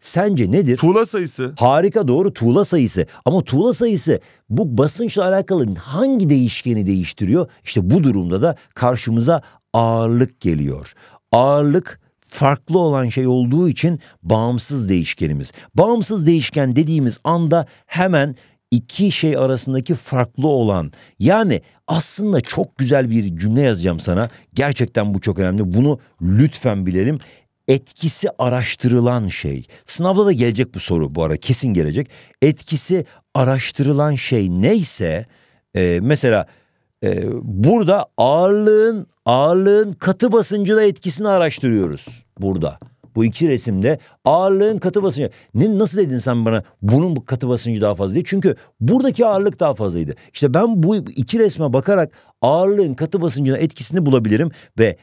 sence nedir? Tuğla sayısı. Harika doğru tuğla sayısı. Ama tuğla sayısı bu basınçla alakalı hangi değişkeni değiştiriyor? İşte bu durumda da karşımıza ağırlık geliyor. Ağırlık farklı olan şey olduğu için bağımsız değişkenimiz. Bağımsız değişken dediğimiz anda hemen iki şey arasındaki farklı olan yani aslında çok güzel bir cümle yazacağım sana. Gerçekten bu çok önemli. Bunu lütfen bilelim etkisi araştırılan şey. Sınavda da gelecek bu soru bu arada kesin gelecek. Etkisi araştırılan şey neyse e, mesela e, burada ağırlığın ağırlığın katı basıncıyla etkisini araştırıyoruz burada. Bu iki resimde ağırlığın katı basıncı. Ne, nasıl dedin sen bana bunun katı basıncı daha fazla değil? Çünkü buradaki ağırlık daha fazlaydı. İşte ben bu iki resme bakarak ağırlığın katı basıncına etkisini bulabilirim ve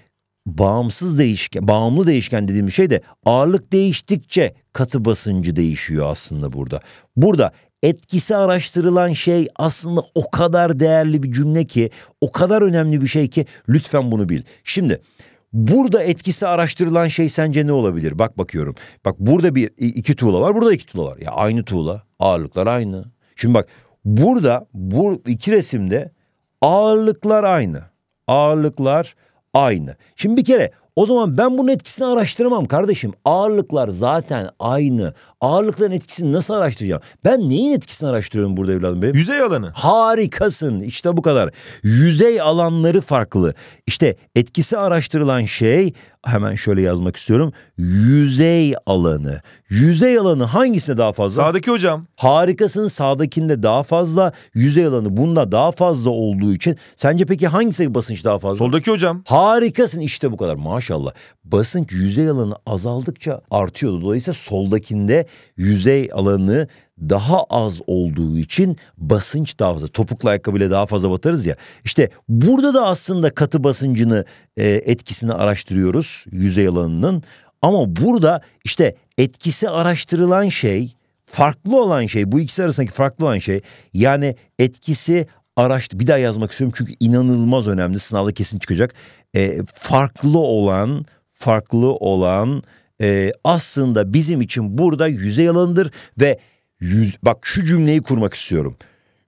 bağımsız değişken, bağımlı değişken dediğim şey de ağırlık değiştikçe katı basıncı değişiyor aslında burada. Burada etkisi araştırılan şey aslında o kadar değerli bir cümle ki, o kadar önemli bir şey ki lütfen bunu bil. Şimdi burada etkisi araştırılan şey sence ne olabilir? Bak bakıyorum. Bak burada bir iki tuğla var, burada iki tuğla var. Ya aynı tuğla, ağırlıklar aynı. Şimdi bak burada bu iki resimde ağırlıklar aynı. Ağırlıklar aynı. Şimdi bir kere o zaman ben bunun etkisini araştıramam kardeşim. Ağırlıklar zaten aynı. Ağırlıkların etkisini nasıl araştıracağım? Ben neyin etkisini araştırıyorum burada evladım benim? Yüzey alanı. Harikasın işte bu kadar. Yüzey alanları farklı. İşte etkisi araştırılan şey hemen şöyle yazmak istiyorum. Yüzey alanı. Yüzey alanı hangisinde daha fazla? Sağdaki hocam. Harikasın sağdakinde daha fazla. Yüzey alanı bunda daha fazla olduğu için. Sence peki hangisi basınç daha fazla? Soldaki hocam. Harikasın işte bu kadar maşallah. Basınç yüzey alanı azaldıkça artıyordu Dolayısıyla soldakinde yüzey alanı daha az olduğu için basınç daha fazla. Topuklu ayakkabıyla daha fazla batarız ya. İşte burada da aslında katı basıncını e, etkisini araştırıyoruz yüzey alanının. Ama burada işte etkisi araştırılan şey farklı olan şey bu ikisi arasındaki farklı olan şey yani etkisi araştır bir daha yazmak istiyorum çünkü inanılmaz önemli sınavda kesin çıkacak e, farklı olan farklı olan e, aslında bizim için burada yüzey alanıdır ve Yüz, bak şu cümleyi kurmak istiyorum.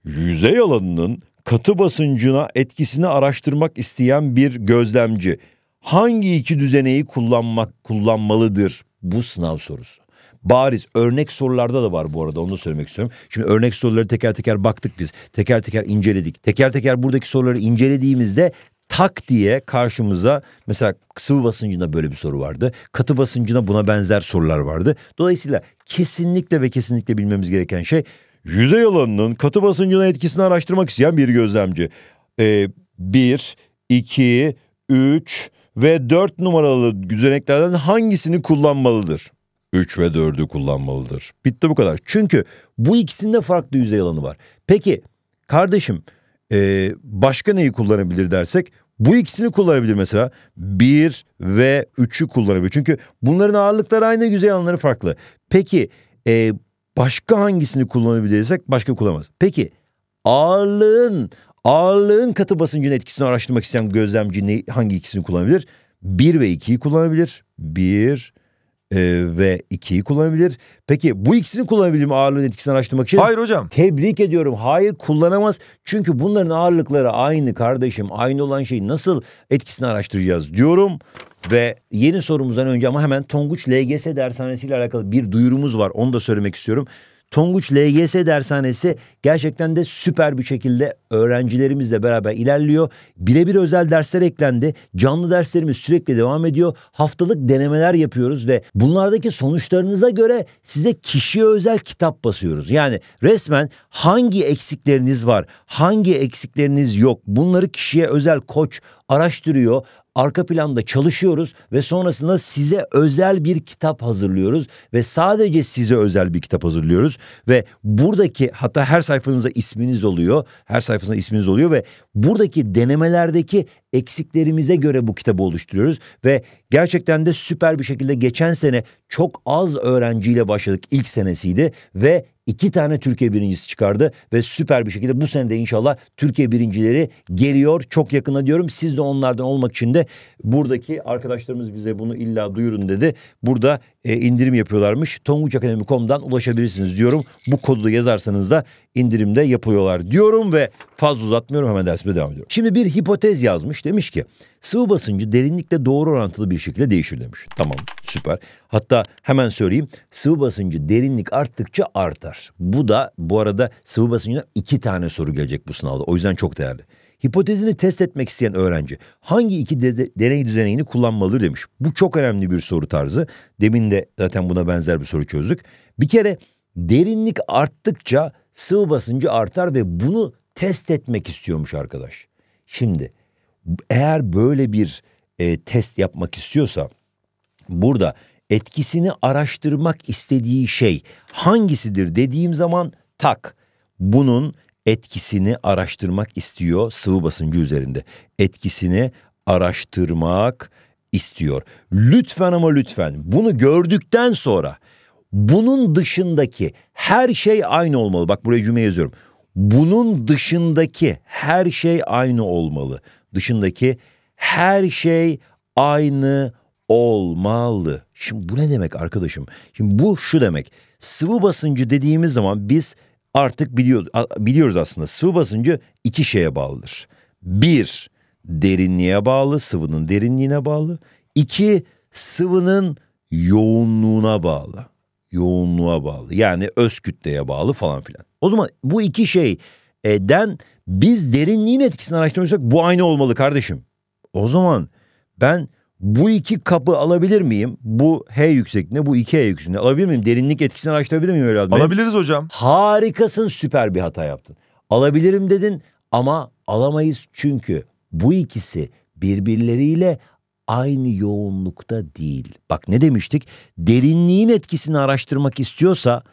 Yüzey alanının katı basıncına etkisini araştırmak isteyen bir gözlemci hangi iki düzeneyi kullanmak kullanmalıdır bu sınav sorusu. Bariz örnek sorularda da var bu arada onu da söylemek istiyorum. Şimdi örnek soruları teker teker baktık biz. Teker teker inceledik. Teker teker buradaki soruları incelediğimizde tak diye karşımıza mesela sıvı basıncına böyle bir soru vardı. Katı basıncına buna benzer sorular vardı. Dolayısıyla kesinlikle ve kesinlikle bilmemiz gereken şey yüzey alanının katı basıncına etkisini araştırmak isteyen bir gözlemci. Ee, bir, iki, üç ve dört numaralı düzeneklerden hangisini kullanmalıdır? 3 ve 4'ü kullanmalıdır. Bitti bu kadar. Çünkü bu ikisinde farklı yüzey alanı var. Peki kardeşim ee, başka neyi kullanabilir dersek bu ikisini kullanabilir mesela. 1 ve 3'ü kullanabilir. Çünkü bunların ağırlıkları aynı yüzey alanları farklı. Peki e, başka hangisini kullanabilirsek başka kullanamaz. Peki ağırlığın ağırlığın katı basıncın etkisini araştırmak isteyen gözlemci ne, hangi ikisini kullanabilir? 1 ve 2'yi kullanabilir. 1 ee, ve 2'yi kullanabilir. Peki bu ikisini kullanabilir mi ağırlığın etkisini araştırmak için? Hayır hocam. Tebrik ediyorum. Hayır kullanamaz. Çünkü bunların ağırlıkları aynı kardeşim. Aynı olan şeyi nasıl etkisini araştıracağız diyorum. Ve yeni sorumuzdan önce ama hemen Tonguç LGS dershanesiyle alakalı bir duyurumuz var. Onu da söylemek istiyorum. Tonguç LGS dershanesi gerçekten de süper bir şekilde öğrencilerimizle beraber ilerliyor. Birebir özel dersler eklendi. Canlı derslerimiz sürekli devam ediyor. Haftalık denemeler yapıyoruz ve bunlardaki sonuçlarınıza göre size kişiye özel kitap basıyoruz. Yani resmen hangi eksikleriniz var, hangi eksikleriniz yok bunları kişiye özel koç araştırıyor arka planda çalışıyoruz ve sonrasında size özel bir kitap hazırlıyoruz ve sadece size özel bir kitap hazırlıyoruz ve buradaki hatta her sayfanızda isminiz oluyor. Her sayfasında isminiz oluyor ve buradaki denemelerdeki eksiklerimize göre bu kitabı oluşturuyoruz ve gerçekten de süper bir şekilde geçen sene çok az öğrenciyle başladık ilk senesiydi ve iki tane Türkiye birincisi çıkardı ve süper bir şekilde bu sene de inşallah Türkiye birincileri geliyor çok yakına diyorum. Siz de onlardan olmak için de buradaki arkadaşlarımız bize bunu illa duyurun dedi. Burada e, indirim yapıyorlarmış. Tonguçakademi.com'dan ulaşabilirsiniz diyorum. Bu kodu yazarsanız da indirimde yapıyorlar diyorum ve fazla uzatmıyorum hemen dersime devam ediyorum. Şimdi bir hipotez yazmış demiş ki sıvı basıncı derinlikle doğru orantılı bir şekilde değişir demiş. Tamam süper. Hatta hemen söyleyeyim sıvı basıncı derinlik arttıkça artar. Bu da bu arada sıvı basıncına iki tane soru gelecek bu sınavda o yüzden çok değerli. Hipotezini test etmek isteyen öğrenci hangi iki de, deney düzenini kullanmalıdır demiş. Bu çok önemli bir soru tarzı. Demin de zaten buna benzer bir soru çözdük. Bir kere derinlik arttıkça sıvı basıncı artar ve bunu test etmek istiyormuş arkadaş. Şimdi eğer böyle bir e, test yapmak istiyorsa burada etkisini araştırmak istediği şey hangisidir dediğim zaman tak bunun etkisini araştırmak istiyor sıvı basıncı üzerinde. Etkisini araştırmak istiyor. Lütfen ama lütfen bunu gördükten sonra bunun dışındaki her şey aynı olmalı. Bak buraya cümle yazıyorum. Bunun dışındaki her şey aynı olmalı. Dışındaki her şey aynı olmalı. Şimdi bu ne demek arkadaşım? Şimdi bu şu demek. Sıvı basıncı dediğimiz zaman biz artık biliyor, biliyoruz aslında sıvı basıncı iki şeye bağlıdır. Bir, derinliğe bağlı, sıvının derinliğine bağlı. İki, sıvının yoğunluğuna bağlı yoğunluğa bağlı. Yani öz kütleye bağlı falan filan. O zaman bu iki şey e, den biz derinliğin etkisini araştırmıştık bu aynı olmalı kardeşim. O zaman ben bu iki kapı alabilir miyim? Bu H yüksekliğinde, bu iki H yüksekliğinde alabilir miyim? Derinlik etkisini araştırabilir miyim evladım? Alabiliriz hocam. Harikasın, süper bir hata yaptın. Alabilirim dedin ama alamayız çünkü bu ikisi birbirleriyle aynı yoğunlukta değil. Bak ne demiştik? Derinliğin etkisini araştırmak istiyorsa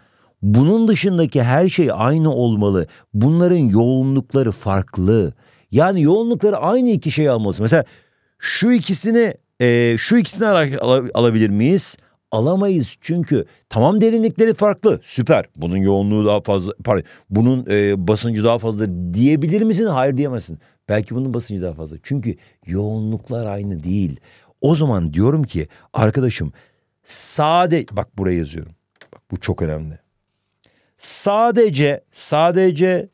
bunun dışındaki her şey aynı olmalı. Bunların yoğunlukları farklı. Yani yoğunlukları aynı iki şey almalısın. Mesela şu ikisini e, şu ikisini ara- alabilir miyiz? alamayız çünkü tamam derinlikleri farklı süper bunun yoğunluğu daha fazla pardon bunun e, basıncı daha fazla diyebilir misin? Hayır diyemezsin. Belki bunun basıncı daha fazla çünkü yoğunluklar aynı değil. O zaman diyorum ki arkadaşım sade bak buraya yazıyorum bak bu çok önemli. Sadece sadece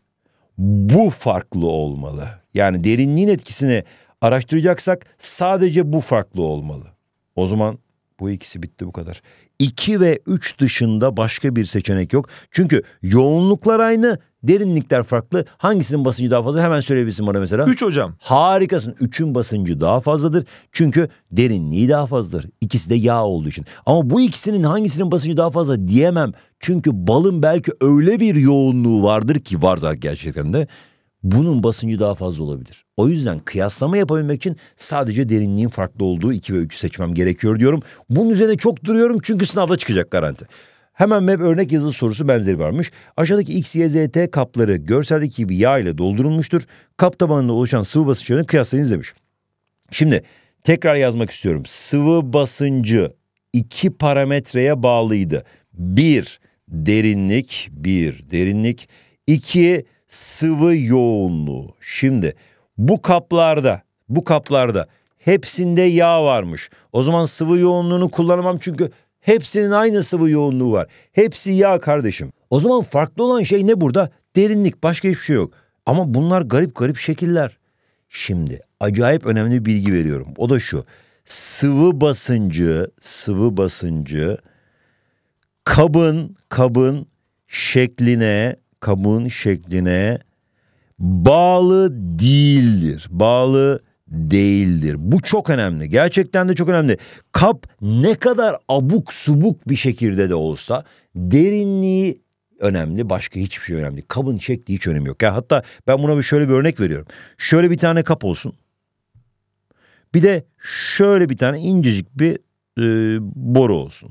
bu farklı olmalı. Yani derinliğin etkisini araştıracaksak sadece bu farklı olmalı. O zaman bu ikisi bitti bu kadar. 2 ve 3 dışında başka bir seçenek yok. Çünkü yoğunluklar aynı, derinlikler farklı. Hangisinin basıncı daha fazla? Hemen söyleyebilirsin bana mesela. 3 hocam. Harikasın. 3'ün basıncı daha fazladır. Çünkü derinliği daha fazladır. İkisi de yağ olduğu için. Ama bu ikisinin hangisinin basıncı daha fazla diyemem. Çünkü balın belki öyle bir yoğunluğu vardır ki var zaten gerçekten de bunun basıncı daha fazla olabilir. O yüzden kıyaslama yapabilmek için sadece derinliğin farklı olduğu 2 ve 3'ü seçmem gerekiyor diyorum. Bunun üzerine çok duruyorum çünkü sınavda çıkacak garanti. Hemen MEP örnek yazılı sorusu benzeri varmış. Aşağıdaki X, Y, Z, T kapları görseldeki gibi yağ ile doldurulmuştur. Kap tabanında oluşan sıvı basınçlarını kıyaslayınız demiş. Şimdi tekrar yazmak istiyorum. Sıvı basıncı iki parametreye bağlıydı. Bir derinlik, bir derinlik, iki sıvı yoğunluğu. Şimdi bu kaplarda, bu kaplarda hepsinde yağ varmış. O zaman sıvı yoğunluğunu kullanamam çünkü hepsinin aynı sıvı yoğunluğu var. Hepsi yağ kardeşim. O zaman farklı olan şey ne burada? Derinlik, başka hiçbir şey yok. Ama bunlar garip garip şekiller. Şimdi acayip önemli bir bilgi veriyorum. O da şu. Sıvı basıncı, sıvı basıncı kabın kabın şekline kabuğun şekline bağlı değildir. Bağlı değildir. Bu çok önemli. Gerçekten de çok önemli. Kap ne kadar abuk subuk bir şekilde de olsa derinliği önemli. Başka hiçbir şey önemli. Kabın şekli hiç önemi yok. Ya hatta ben buna bir şöyle bir örnek veriyorum. Şöyle bir tane kap olsun. Bir de şöyle bir tane incecik bir e, boru olsun.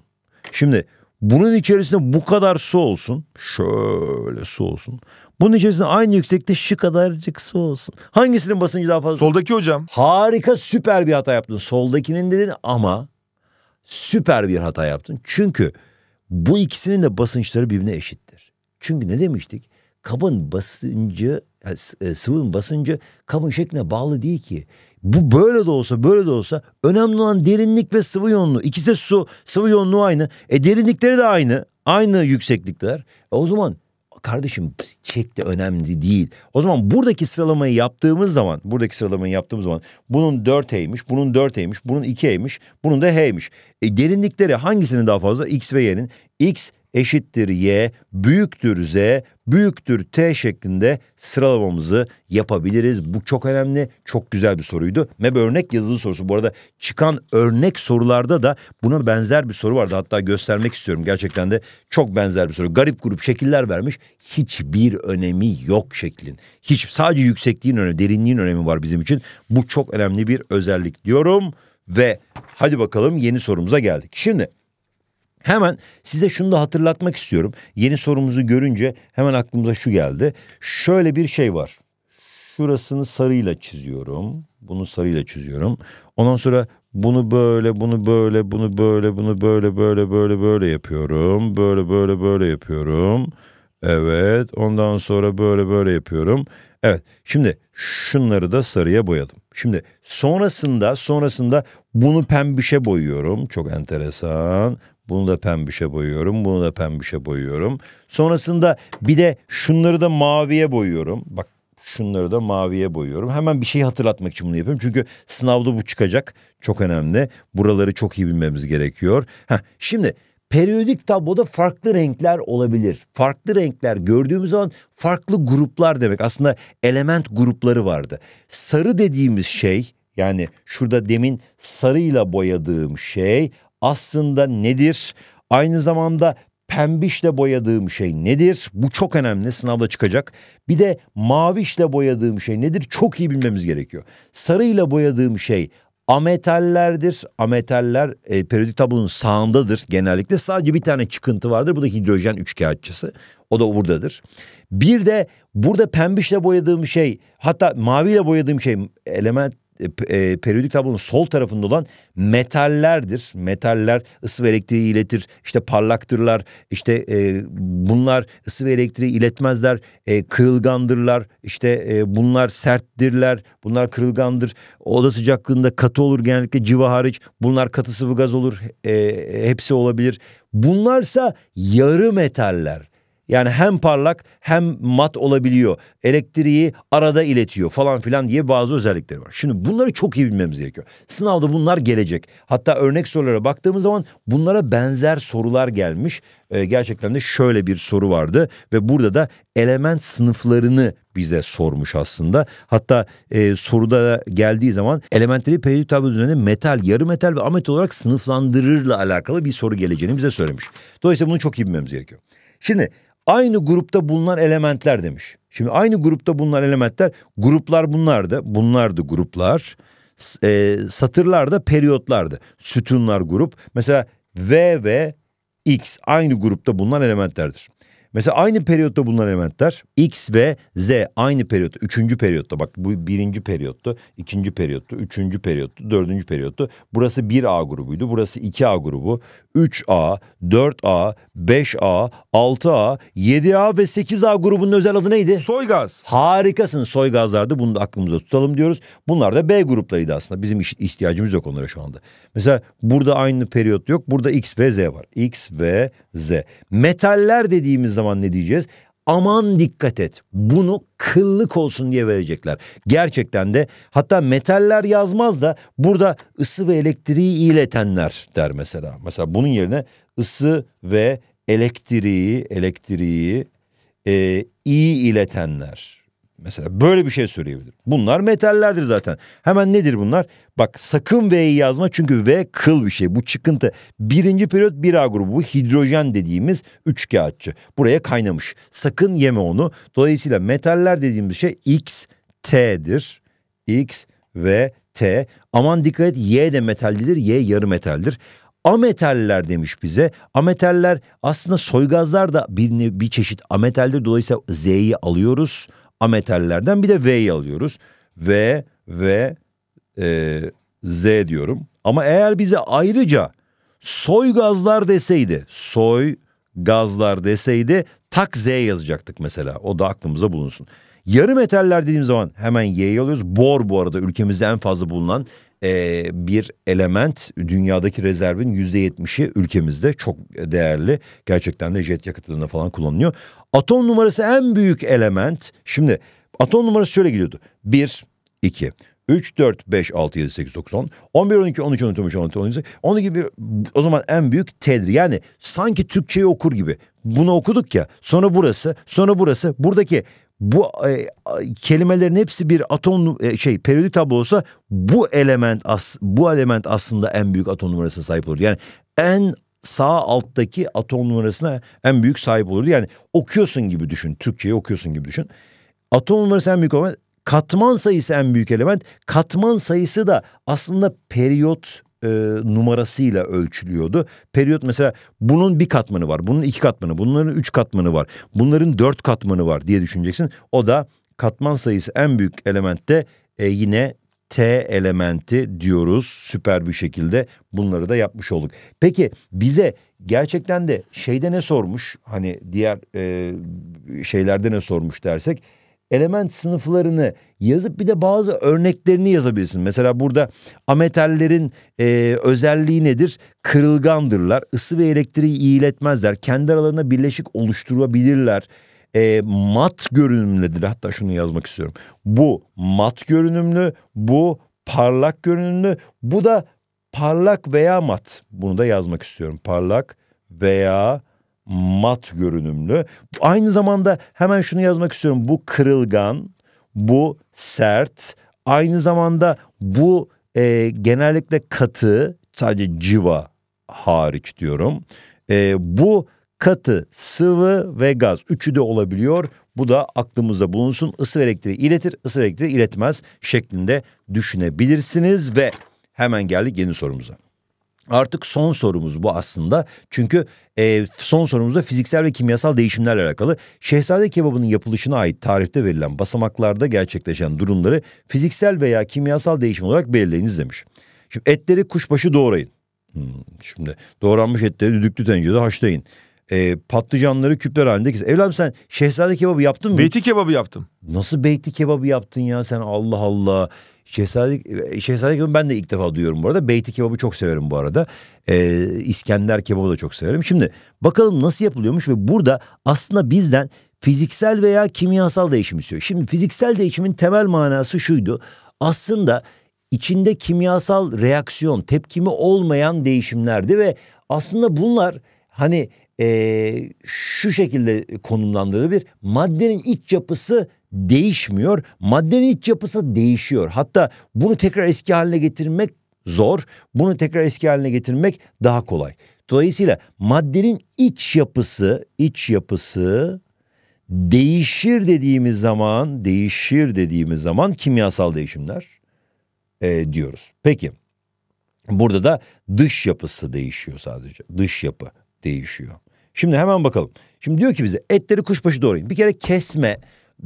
Şimdi bunun içerisinde bu kadar su olsun. Şöyle su olsun. Bunun içerisinde aynı yüksekte şu kadarcık su olsun. Hangisinin basıncı daha fazla? Soldaki hocam. Harika süper bir hata yaptın. Soldakinin dedin ama süper bir hata yaptın. Çünkü bu ikisinin de basınçları birbirine eşittir. Çünkü ne demiştik? Kabın basıncı, e, sıvının basıncı kabın şekline bağlı değil ki. Bu böyle de olsa böyle de olsa önemli olan derinlik ve sıvı yoğunluğu. İkisi de su sıvı yoğunluğu aynı. E derinlikleri de aynı. Aynı yükseklikler. E o zaman kardeşim çek de önemli değil. O zaman buradaki sıralamayı yaptığımız zaman, buradaki sıralamayı yaptığımız zaman bunun 4H'ymiş, bunun 4H'ymiş, bunun 2H'ymiş, bunun da H'ymiş. E derinlikleri hangisinin daha fazla? X ve Y'nin. X eşittir y, büyüktür z, büyüktür t şeklinde sıralamamızı yapabiliriz. Bu çok önemli, çok güzel bir soruydu. MEB örnek yazılı sorusu. Bu arada çıkan örnek sorularda da buna benzer bir soru vardı. Hatta göstermek istiyorum. Gerçekten de çok benzer bir soru. Garip grup şekiller vermiş. Hiçbir önemi yok şeklin. Hiç sadece yüksekliğin önemi, derinliğin önemi var bizim için. Bu çok önemli bir özellik diyorum ve hadi bakalım yeni sorumuza geldik. Şimdi Hemen size şunu da hatırlatmak istiyorum. Yeni sorumuzu görünce hemen aklımıza şu geldi. Şöyle bir şey var. Şurasını sarıyla çiziyorum. Bunu sarıyla çiziyorum. Ondan sonra bunu böyle, bunu böyle, bunu böyle, bunu böyle, böyle, böyle, böyle yapıyorum. Böyle, böyle, böyle yapıyorum. Evet. Ondan sonra böyle, böyle yapıyorum. Evet. Şimdi şunları da sarıya boyadım. Şimdi sonrasında, sonrasında bunu pembişe boyuyorum. Çok enteresan. Bunu da pembişe boyuyorum, bunu da pembişe boyuyorum. Sonrasında bir de şunları da maviye boyuyorum. Bak şunları da maviye boyuyorum. Hemen bir şey hatırlatmak için bunu yapıyorum. Çünkü sınavda bu çıkacak. Çok önemli. Buraları çok iyi bilmemiz gerekiyor. Heh, şimdi periyodik tabloda farklı renkler olabilir. Farklı renkler gördüğümüz zaman farklı gruplar demek. Aslında element grupları vardı. Sarı dediğimiz şey yani şurada demin sarıyla boyadığım şey aslında nedir? Aynı zamanda pembişle boyadığım şey nedir? Bu çok önemli sınavda çıkacak. Bir de mavişle boyadığım şey nedir? Çok iyi bilmemiz gerekiyor. Sarıyla boyadığım şey ametallerdir. Ametaller e, periyodik tablonun sağındadır genellikle. Sadece bir tane çıkıntı vardır. Bu da hidrojen üçkağıtçısı. O da buradadır. Bir de burada pembişle boyadığım şey hatta maviyle boyadığım şey element e, periyodik tablonun sol tarafında olan metallerdir. Metaller ısı ve elektriği iletir. İşte parlaktırlar. İşte e, bunlar ısı ve elektriği iletmezler. E, kırılgandırlar. İşte e, bunlar serttirler. Bunlar kırılgandır. Oda sıcaklığında katı olur genellikle civa hariç. Bunlar katı sıvı gaz olur. E, hepsi olabilir. Bunlarsa yarı metaller. Yani hem parlak hem mat olabiliyor. Elektriği arada iletiyor falan filan diye bazı özellikleri var. Şimdi bunları çok iyi bilmemiz gerekiyor. Sınavda bunlar gelecek. Hatta örnek sorulara baktığımız zaman bunlara benzer sorular gelmiş. Ee, gerçekten de şöyle bir soru vardı ve burada da element sınıflarını bize sormuş aslında. Hatta e, soruda geldiği zaman elementleri periyodik tablo düzeninde metal, yarı metal ve amet olarak sınıflandırırla alakalı bir soru geleceğini bize söylemiş. Dolayısıyla bunu çok iyi bilmemiz gerekiyor. Şimdi aynı grupta bulunan elementler demiş. Şimdi aynı grupta bulunan elementler gruplar bunlardı. Bunlardı gruplar. E, satırlar da periyotlardı. Sütunlar grup. Mesela V ve X aynı grupta bulunan elementlerdir. Mesela aynı periyotta bulunan elementler X ve Z aynı periyot, üçüncü periyotta bak bu birinci periyottu, ikinci periyottu, üçüncü periyottu, dördüncü periyottu. Burası 1A grubuydu, burası 2A grubu. 3A, 4A, 5A, 6A, 7A ve 8A grubunun özel adı neydi? Soygaz. Harikasın soygazlardı bunu da aklımıza tutalım diyoruz. Bunlar da B gruplarıydı aslında bizim ihtiyacımız yok onlara şu anda. Mesela burada aynı periyot yok, burada X ve Z var. X ve Z. Metaller dediğimiz zaman ne diyeceğiz? Aman dikkat et. Bunu kıllık olsun diye verecekler. Gerçekten de hatta metaller yazmaz da burada ısı ve elektriği iletenler der mesela. Mesela bunun yerine ısı ve elektriği elektriği e, iyi iletenler Mesela böyle bir şey söyleyebilir. Bunlar metallerdir zaten. Hemen nedir bunlar? Bak sakın V'yi yazma çünkü V kıl bir şey. Bu çıkıntı. Birinci periyot bir A grubu. Bu hidrojen dediğimiz üç kağıtçı. Buraya kaynamış. Sakın yeme onu. Dolayısıyla metaller dediğimiz şey X, T'dir. X ve T. Aman dikkat et Y de metaldir. Y yarı metaldir. Ametaller demiş bize. Ametaller aslında soygazlar da bir, bir çeşit ametaldir. Dolayısıyla Z'yi alıyoruz ametallerden bir de V'yi alıyoruz. V V e, Z diyorum. Ama eğer bize ayrıca soy gazlar deseydi, soy gazlar deseydi tak Z yazacaktık mesela. O da aklımıza bulunsun. Yarı metaller dediğim zaman hemen Y'yi alıyoruz. Bor bu arada ülkemizde en fazla bulunan e, bir element dünyadaki rezervin yüzde yetmişi ülkemizde çok değerli. Gerçekten de jet yakıtlarında falan kullanılıyor. Atom numarası en büyük element. Şimdi atom numarası şöyle gidiyordu. 1, 2, 3, 4, 5, 6, 7, 8, 9, 10, 11, 12, 13, 14, 15, 16, 17, 12 gibi o zaman en büyük tedri. Yani sanki Türkçeyi okur gibi. Bunu okuduk ya sonra burası sonra burası buradaki bu e, kelimelerin hepsi bir atom e, şey periyodik tablo olsa bu element as, bu element aslında en büyük atom numarasına sahip olur. Yani en sağ alttaki atom numarasına en büyük sahip olur. Yani okuyorsun gibi düşün. Türkçeyi okuyorsun gibi düşün. Atom numarası en büyük olan Katman sayısı en büyük element. Katman sayısı da aslında periyot e, numarasıyla ölçülüyordu. Periyot mesela bunun bir katmanı var, bunun iki katmanı, bunların üç katmanı var, bunların dört katmanı var diye düşüneceksin. O da katman sayısı en büyük elementte e, yine T elementi diyoruz süper bir şekilde bunları da yapmış olduk. Peki bize gerçekten de şeyde ne sormuş hani diğer e, şeylerde ne sormuş dersek element sınıflarını yazıp bir de bazı örneklerini yazabilirsin. Mesela burada ametallerin e, özelliği nedir? Kırılgandırlar, ısı ve elektriği iyiletmezler, kendi aralarında birleşik oluşturabilirler. E, mat görünümlüdür. Hatta şunu yazmak istiyorum. Bu mat görünümlü, bu parlak görünümlü, bu da parlak veya mat. Bunu da yazmak istiyorum. Parlak veya mat görünümlü. Aynı zamanda hemen şunu yazmak istiyorum. Bu kırılgan, bu sert, aynı zamanda bu e, genellikle katı, sadece civa hariç diyorum. E, bu katı, sıvı ve gaz. Üçü de olabiliyor. Bu da aklımızda bulunsun. Isı ve elektriği iletir, ısı ve elektriği iletmez şeklinde düşünebilirsiniz ve hemen geldik yeni sorumuza. Artık son sorumuz bu aslında. Çünkü e, son sorumuzda fiziksel ve kimyasal değişimlerle alakalı. Şehzade kebabının yapılışına ait tarifte verilen basamaklarda gerçekleşen durumları fiziksel veya kimyasal değişim olarak belirleyiniz demiş. Şimdi etleri kuşbaşı doğrayın. Hmm, şimdi doğranmış etleri düdüklü tencerede haşlayın. E, patlıcanları küpler halinde kesin. Evladım sen şehzade kebabı yaptın mı? Beyti kebabı yaptım. Nasıl beyti kebabı yaptın ya sen Allah Allah. Şehzade, şehzade kebabı ben de ilk defa duyuyorum bu arada. Beyti kebabı çok severim bu arada. Ee, İskender kebabı da çok severim. Şimdi bakalım nasıl yapılıyormuş ve burada aslında bizden fiziksel veya kimyasal değişim istiyor. Şimdi fiziksel değişimin temel manası şuydu. Aslında içinde kimyasal reaksiyon, tepkimi olmayan değişimlerdi ve aslında bunlar hani e, şu şekilde konumlandırılır. Bir maddenin iç yapısı değişmiyor. Maddenin iç yapısı değişiyor. Hatta bunu tekrar eski haline getirmek zor. Bunu tekrar eski haline getirmek daha kolay. Dolayısıyla maddenin iç yapısı, iç yapısı değişir dediğimiz zaman, değişir dediğimiz zaman kimyasal değişimler e, diyoruz. Peki burada da dış yapısı değişiyor sadece. Dış yapı değişiyor. Şimdi hemen bakalım. Şimdi diyor ki bize etleri kuşbaşı doğrayın. Bir kere kesme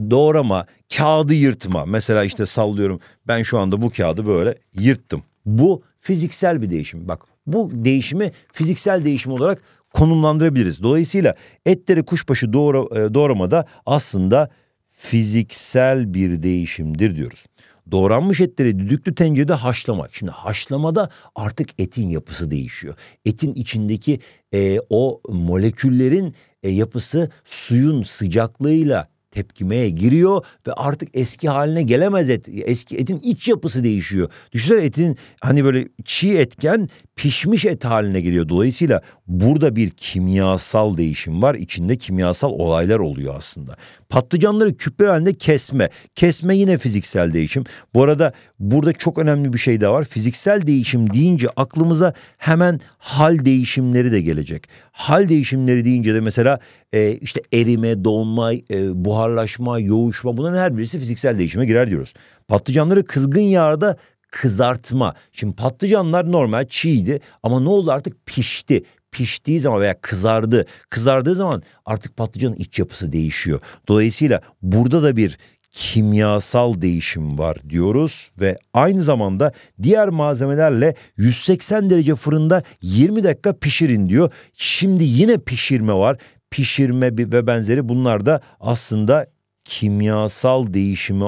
doğrama, kağıdı yırtma. Mesela işte sallıyorum ben şu anda bu kağıdı böyle yırttım. Bu fiziksel bir değişim. Bak bu değişimi fiziksel değişim olarak konumlandırabiliriz. Dolayısıyla etleri kuşbaşı doğra, e, doğramada aslında fiziksel bir değişimdir diyoruz. Doğranmış etleri düdüklü tencerede haşlamak. Şimdi haşlamada artık etin yapısı değişiyor. Etin içindeki e, o moleküllerin e, yapısı suyun sıcaklığıyla tepkimeye giriyor ve artık eski haline gelemez et. Eski etin iç yapısı değişiyor. Düşünsene etin hani böyle çiğ etken pişmiş et haline geliyor. Dolayısıyla burada bir kimyasal değişim var. İçinde kimyasal olaylar oluyor aslında. Patlıcanları küpler halinde kesme. Kesme yine fiziksel değişim. Bu arada burada çok önemli bir şey de var. Fiziksel değişim deyince aklımıza hemen hal değişimleri de gelecek. Hal değişimleri deyince de mesela e, işte erime, donma, e, buharlaşma, yoğuşma bunların her birisi fiziksel değişime girer diyoruz. Patlıcanları kızgın yağda kızartma. Şimdi patlıcanlar normal çiğdi ama ne oldu artık pişti piştiği zaman veya kızardı. Kızardığı zaman artık patlıcanın iç yapısı değişiyor. Dolayısıyla burada da bir kimyasal değişim var diyoruz ve aynı zamanda diğer malzemelerle 180 derece fırında 20 dakika pişirin diyor. Şimdi yine pişirme var. Pişirme ve benzeri bunlar da aslında kimyasal değişime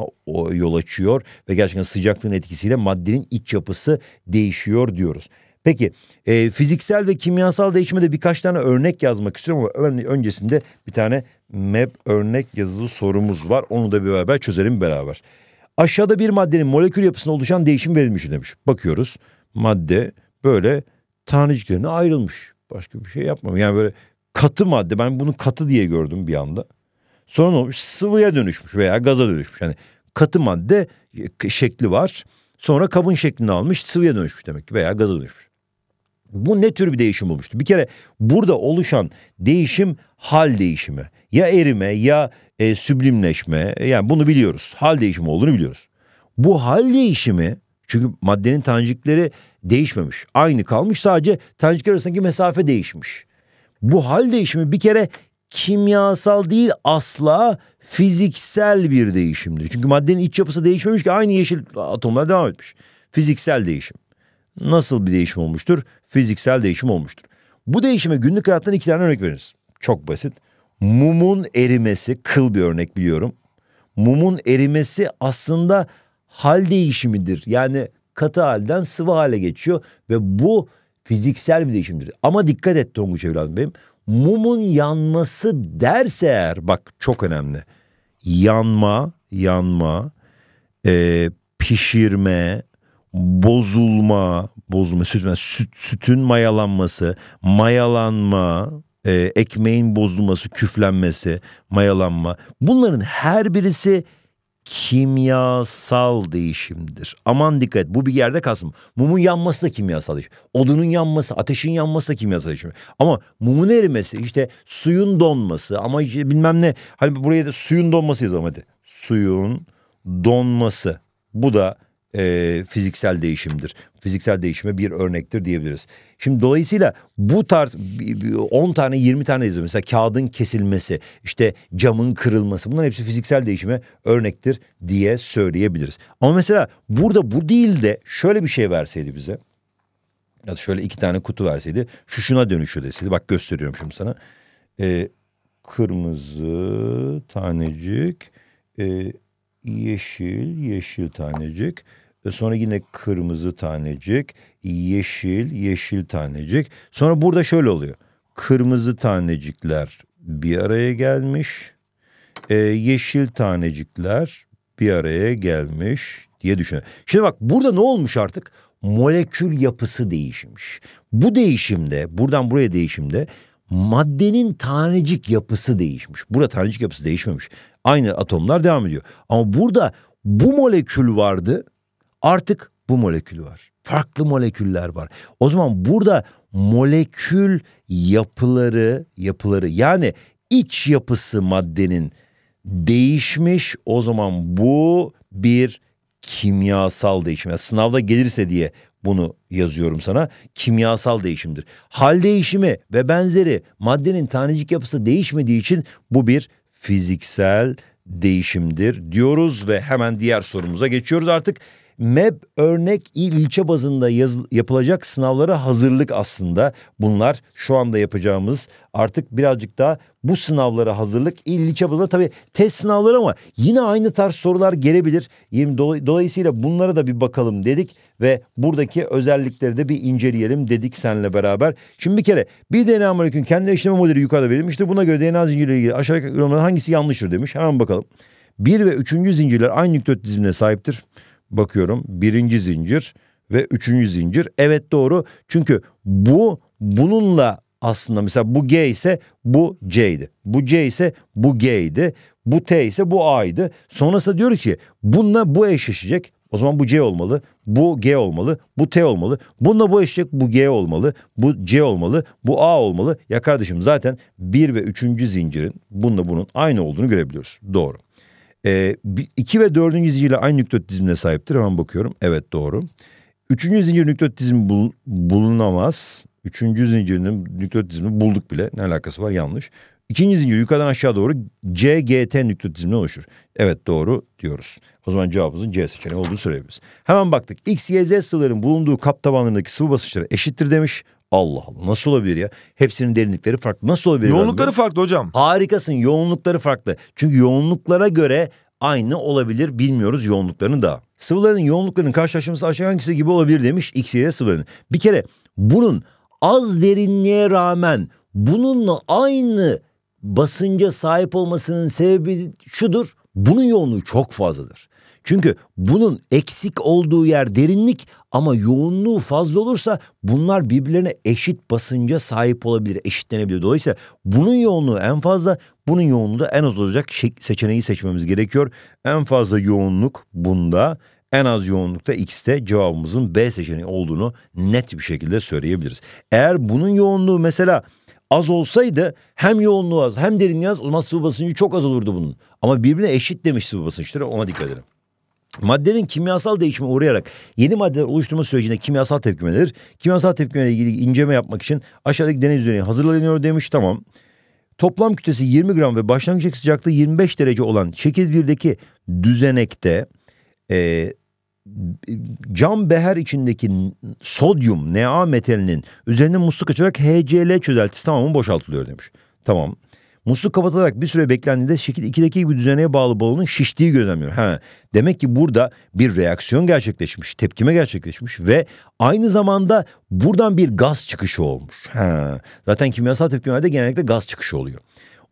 yol açıyor ve gerçekten sıcaklığın etkisiyle maddenin iç yapısı değişiyor diyoruz. Peki e, fiziksel ve kimyasal değişime de birkaç tane örnek yazmak istiyorum ama ön, öncesinde bir tane MEP örnek yazılı sorumuz var. Onu da bir beraber çözelim beraber. Aşağıda bir maddenin molekül yapısında oluşan değişim verilmiş demiş. Bakıyoruz madde böyle taneciklerine ayrılmış. Başka bir şey yapmam. Yani böyle katı madde ben bunu katı diye gördüm bir anda. Sonra olmuş? Sıvıya dönüşmüş veya gaza dönüşmüş. Yani katı madde e, şekli var. Sonra kabın şeklini almış sıvıya dönüşmüş demek ki veya gaza dönüşmüş. Bu ne tür bir değişim olmuştu? Bir kere burada oluşan değişim hal değişimi. Ya erime ya e, süblimleşme yani bunu biliyoruz. Hal değişimi olduğunu biliyoruz. Bu hal değişimi çünkü maddenin tanecikleri değişmemiş. Aynı kalmış sadece tanecikler arasındaki mesafe değişmiş. Bu hal değişimi bir kere kimyasal değil asla fiziksel bir değişimdir. Çünkü maddenin iç yapısı değişmemiş ki aynı yeşil atomlar devam etmiş. Fiziksel değişim. Nasıl bir değişim olmuştur? Fiziksel değişim olmuştur. Bu değişime günlük hayattan iki tane örnek veririz. Çok basit. Mumun erimesi, kıl bir örnek biliyorum. Mumun erimesi aslında hal değişimidir. Yani katı halden sıvı hale geçiyor ve bu fiziksel bir değişimdir. Ama dikkat et Tonguç evladım benim mumun yanması derse eğer bak çok önemli. Yanma, yanma, e, pişirme, bozulma, bozulma, süt, sütün mayalanması, mayalanma, e, ekmeğin bozulması, küflenmesi, mayalanma. Bunların her birisi kimyasal değişimdir. Aman dikkat bu bir yerde kalsın. Mumun yanması da kimyasal değişim. Odunun yanması, ateşin yanması da kimyasal değişim. Ama mumun erimesi işte suyun donması ama işte bilmem ne. Hani buraya da suyun donması yazalım hadi. Suyun donması. Bu da e, fiziksel değişimdir fiziksel değişime bir örnektir diyebiliriz. Şimdi dolayısıyla bu tarz 10 tane 20 tane yazı mesela kağıdın kesilmesi işte camın kırılması bunların hepsi fiziksel değişime örnektir diye söyleyebiliriz. Ama mesela burada bu değil de şöyle bir şey verseydi bize ya da şöyle iki tane kutu verseydi şu şuna dönüşüyor deseydi bak gösteriyorum şimdi sana. Ee, kırmızı tanecik e, yeşil yeşil tanecik ve sonra yine kırmızı tanecik, yeşil, yeşil tanecik. Sonra burada şöyle oluyor. Kırmızı tanecikler bir araya gelmiş, e, yeşil tanecikler bir araya gelmiş diye düşün. Şimdi bak burada ne olmuş artık? Molekül yapısı değişmiş. Bu değişimde, buradan buraya değişimde maddenin tanecik yapısı değişmiş. Burada tanecik yapısı değişmemiş. Aynı atomlar devam ediyor. Ama burada bu molekül vardı Artık bu molekül var. Farklı moleküller var. O zaman burada molekül yapıları, yapıları yani iç yapısı maddenin değişmiş. O zaman bu bir kimyasal değişim. Yani sınavda gelirse diye bunu yazıyorum sana. Kimyasal değişimdir. Hal değişimi ve benzeri maddenin tanecik yapısı değişmediği için bu bir fiziksel değişimdir diyoruz ve hemen diğer sorumuza geçiyoruz artık. MEB örnek il ilçe bazında yazı, yapılacak sınavlara hazırlık aslında. Bunlar şu anda yapacağımız artık birazcık daha bu sınavlara hazırlık il ilçe bazında tabii test sınavları ama yine aynı tarz sorular gelebilir. Dolayısıyla bunlara da bir bakalım dedik ve buradaki özellikleri de bir inceleyelim dedik seninle beraber. Şimdi bir kere bir DNA molekülün kendi eşleme modeli yukarıda verilmiştir. Buna göre DNA zinciriyle ilgili aşağıdaki yukarı hangisi yanlıştır demiş. Hemen bakalım. Bir ve üçüncü zincirler aynı nükleot dizimine sahiptir bakıyorum birinci zincir ve üçüncü zincir. Evet doğru çünkü bu bununla aslında mesela bu G ise bu C'ydi. Bu C ise bu G'ydi. Bu T ise bu A'ydı. Sonrasında diyor ki bununla bu eşleşecek. O zaman bu C olmalı, bu G olmalı, bu T olmalı. Bununla bu eşleşecek bu G olmalı, bu C olmalı, bu A olmalı. Ya kardeşim zaten 1 ve 3. zincirin bununla bunun aynı olduğunu görebiliyoruz. Doğru. E, ee, 2 ve 4. zincirle aynı nükleot dizimine sahiptir. Hemen bakıyorum. Evet doğru. 3. zincir nükleot dizimi bul, bulunamaz. 3. zincirin nükleot dizimi bulduk bile. Ne alakası var? Yanlış. İkinci zincir yukarıdan aşağı doğru CGT nükleot dizimine oluşur. Evet doğru diyoruz. O zaman cevabımızın C seçeneği olduğu söyleyebiliriz. Hemen baktık. X, Y, Z sıvıların bulunduğu kap tabanlarındaki sıvı basınçları eşittir demiş. Allah Allah nasıl olabilir ya? Hepsinin derinlikleri farklı. Nasıl olabilir? Yoğunlukları abi? farklı hocam. Harikasın yoğunlukları farklı. Çünkü yoğunluklara göre aynı olabilir bilmiyoruz yoğunluklarını da. Sıvıların yoğunluklarının karşılaşması aşağı hangisi gibi olabilir demiş X, Y sıvıların. Bir kere bunun az derinliğe rağmen bununla aynı basınca sahip olmasının sebebi şudur. Bunun yoğunluğu çok fazladır. Çünkü bunun eksik olduğu yer derinlik ama yoğunluğu fazla olursa bunlar birbirlerine eşit basınca sahip olabilir, eşitlenebilir. Dolayısıyla bunun yoğunluğu en fazla, bunun yoğunluğu da en az olacak seçeneği seçmemiz gerekiyor. En fazla yoğunluk bunda, en az yoğunlukta X'te cevabımızın B seçeneği olduğunu net bir şekilde söyleyebiliriz. Eğer bunun yoğunluğu mesela az olsaydı hem yoğunluğu az hem derinliği az o zaman sıvı basıncı çok az olurdu bunun. Ama birbirine eşit demiş sıvı basınçları ona dikkat edelim. Maddenin kimyasal değişime uğrayarak yeni madde oluşturma sürecinde kimyasal tepkimeler, Kimyasal tepkimeyle ilgili inceleme yapmak için aşağıdaki deney düzeni hazırlanıyor demiş tamam. Toplam kütlesi 20 gram ve başlangıç sıcaklığı 25 derece olan şekil 1'deki düzenekte e, cam beher içindeki sodyum Na metalinin üzerinde musluk açarak HCl çözeltisi tamamı boşaltılıyor demiş. Tamam. Musluk kapatarak bir süre beklendiğinde şekil 2'deki gibi düzeneye bağlı balonun şiştiği gözlemliyor. Ha, demek ki burada bir reaksiyon gerçekleşmiş, tepkime gerçekleşmiş ve aynı zamanda buradan bir gaz çıkışı olmuş. Ha, zaten kimyasal tepkimelerde genellikle gaz çıkışı oluyor.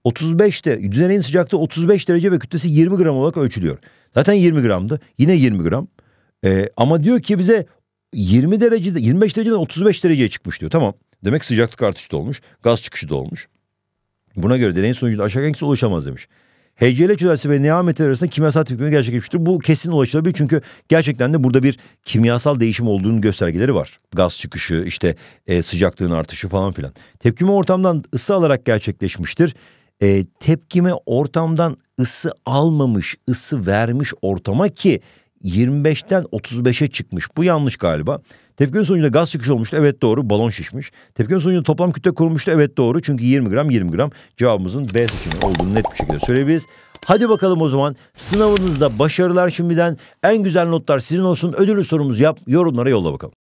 35'te düzeneğin sıcaklığı 35 derece ve kütlesi 20 gram olarak ölçülüyor. Zaten 20 gramdı. Yine 20 gram. Ee, ama diyor ki bize 20 derecede 25 dereceden 35 dereceye çıkmış diyor. Tamam. Demek sıcaklık artışı da olmuş. Gaz çıkışı da olmuş. Buna göre deneyin sonucunda aşağı kimse ulaşamaz demiş. HCl çözeltisi ve neometri arasında kimyasal tepkime gerçekleşmiştir. Bu kesin ulaşılabilir çünkü gerçekten de burada bir kimyasal değişim olduğunun göstergeleri var. Gaz çıkışı, işte e, sıcaklığın artışı falan filan. Tepkime ortamdan ısı alarak gerçekleşmiştir. E, tepkime ortamdan ısı almamış, ısı vermiş ortama ki 25'ten 35'e çıkmış. Bu yanlış galiba. Tepkimenin sonucunda gaz çıkışı olmuştu. Evet doğru. Balon şişmiş. Tepkimenin sonucunda toplam kütle korunmuştu. Evet doğru. Çünkü 20 gram 20 gram cevabımızın B seçeneği olduğunu net bir şekilde söyleyebiliriz. Hadi bakalım o zaman sınavınızda başarılar şimdiden. En güzel notlar sizin olsun. Ödülü sorumuzu yap. Yorumlara yolla bakalım.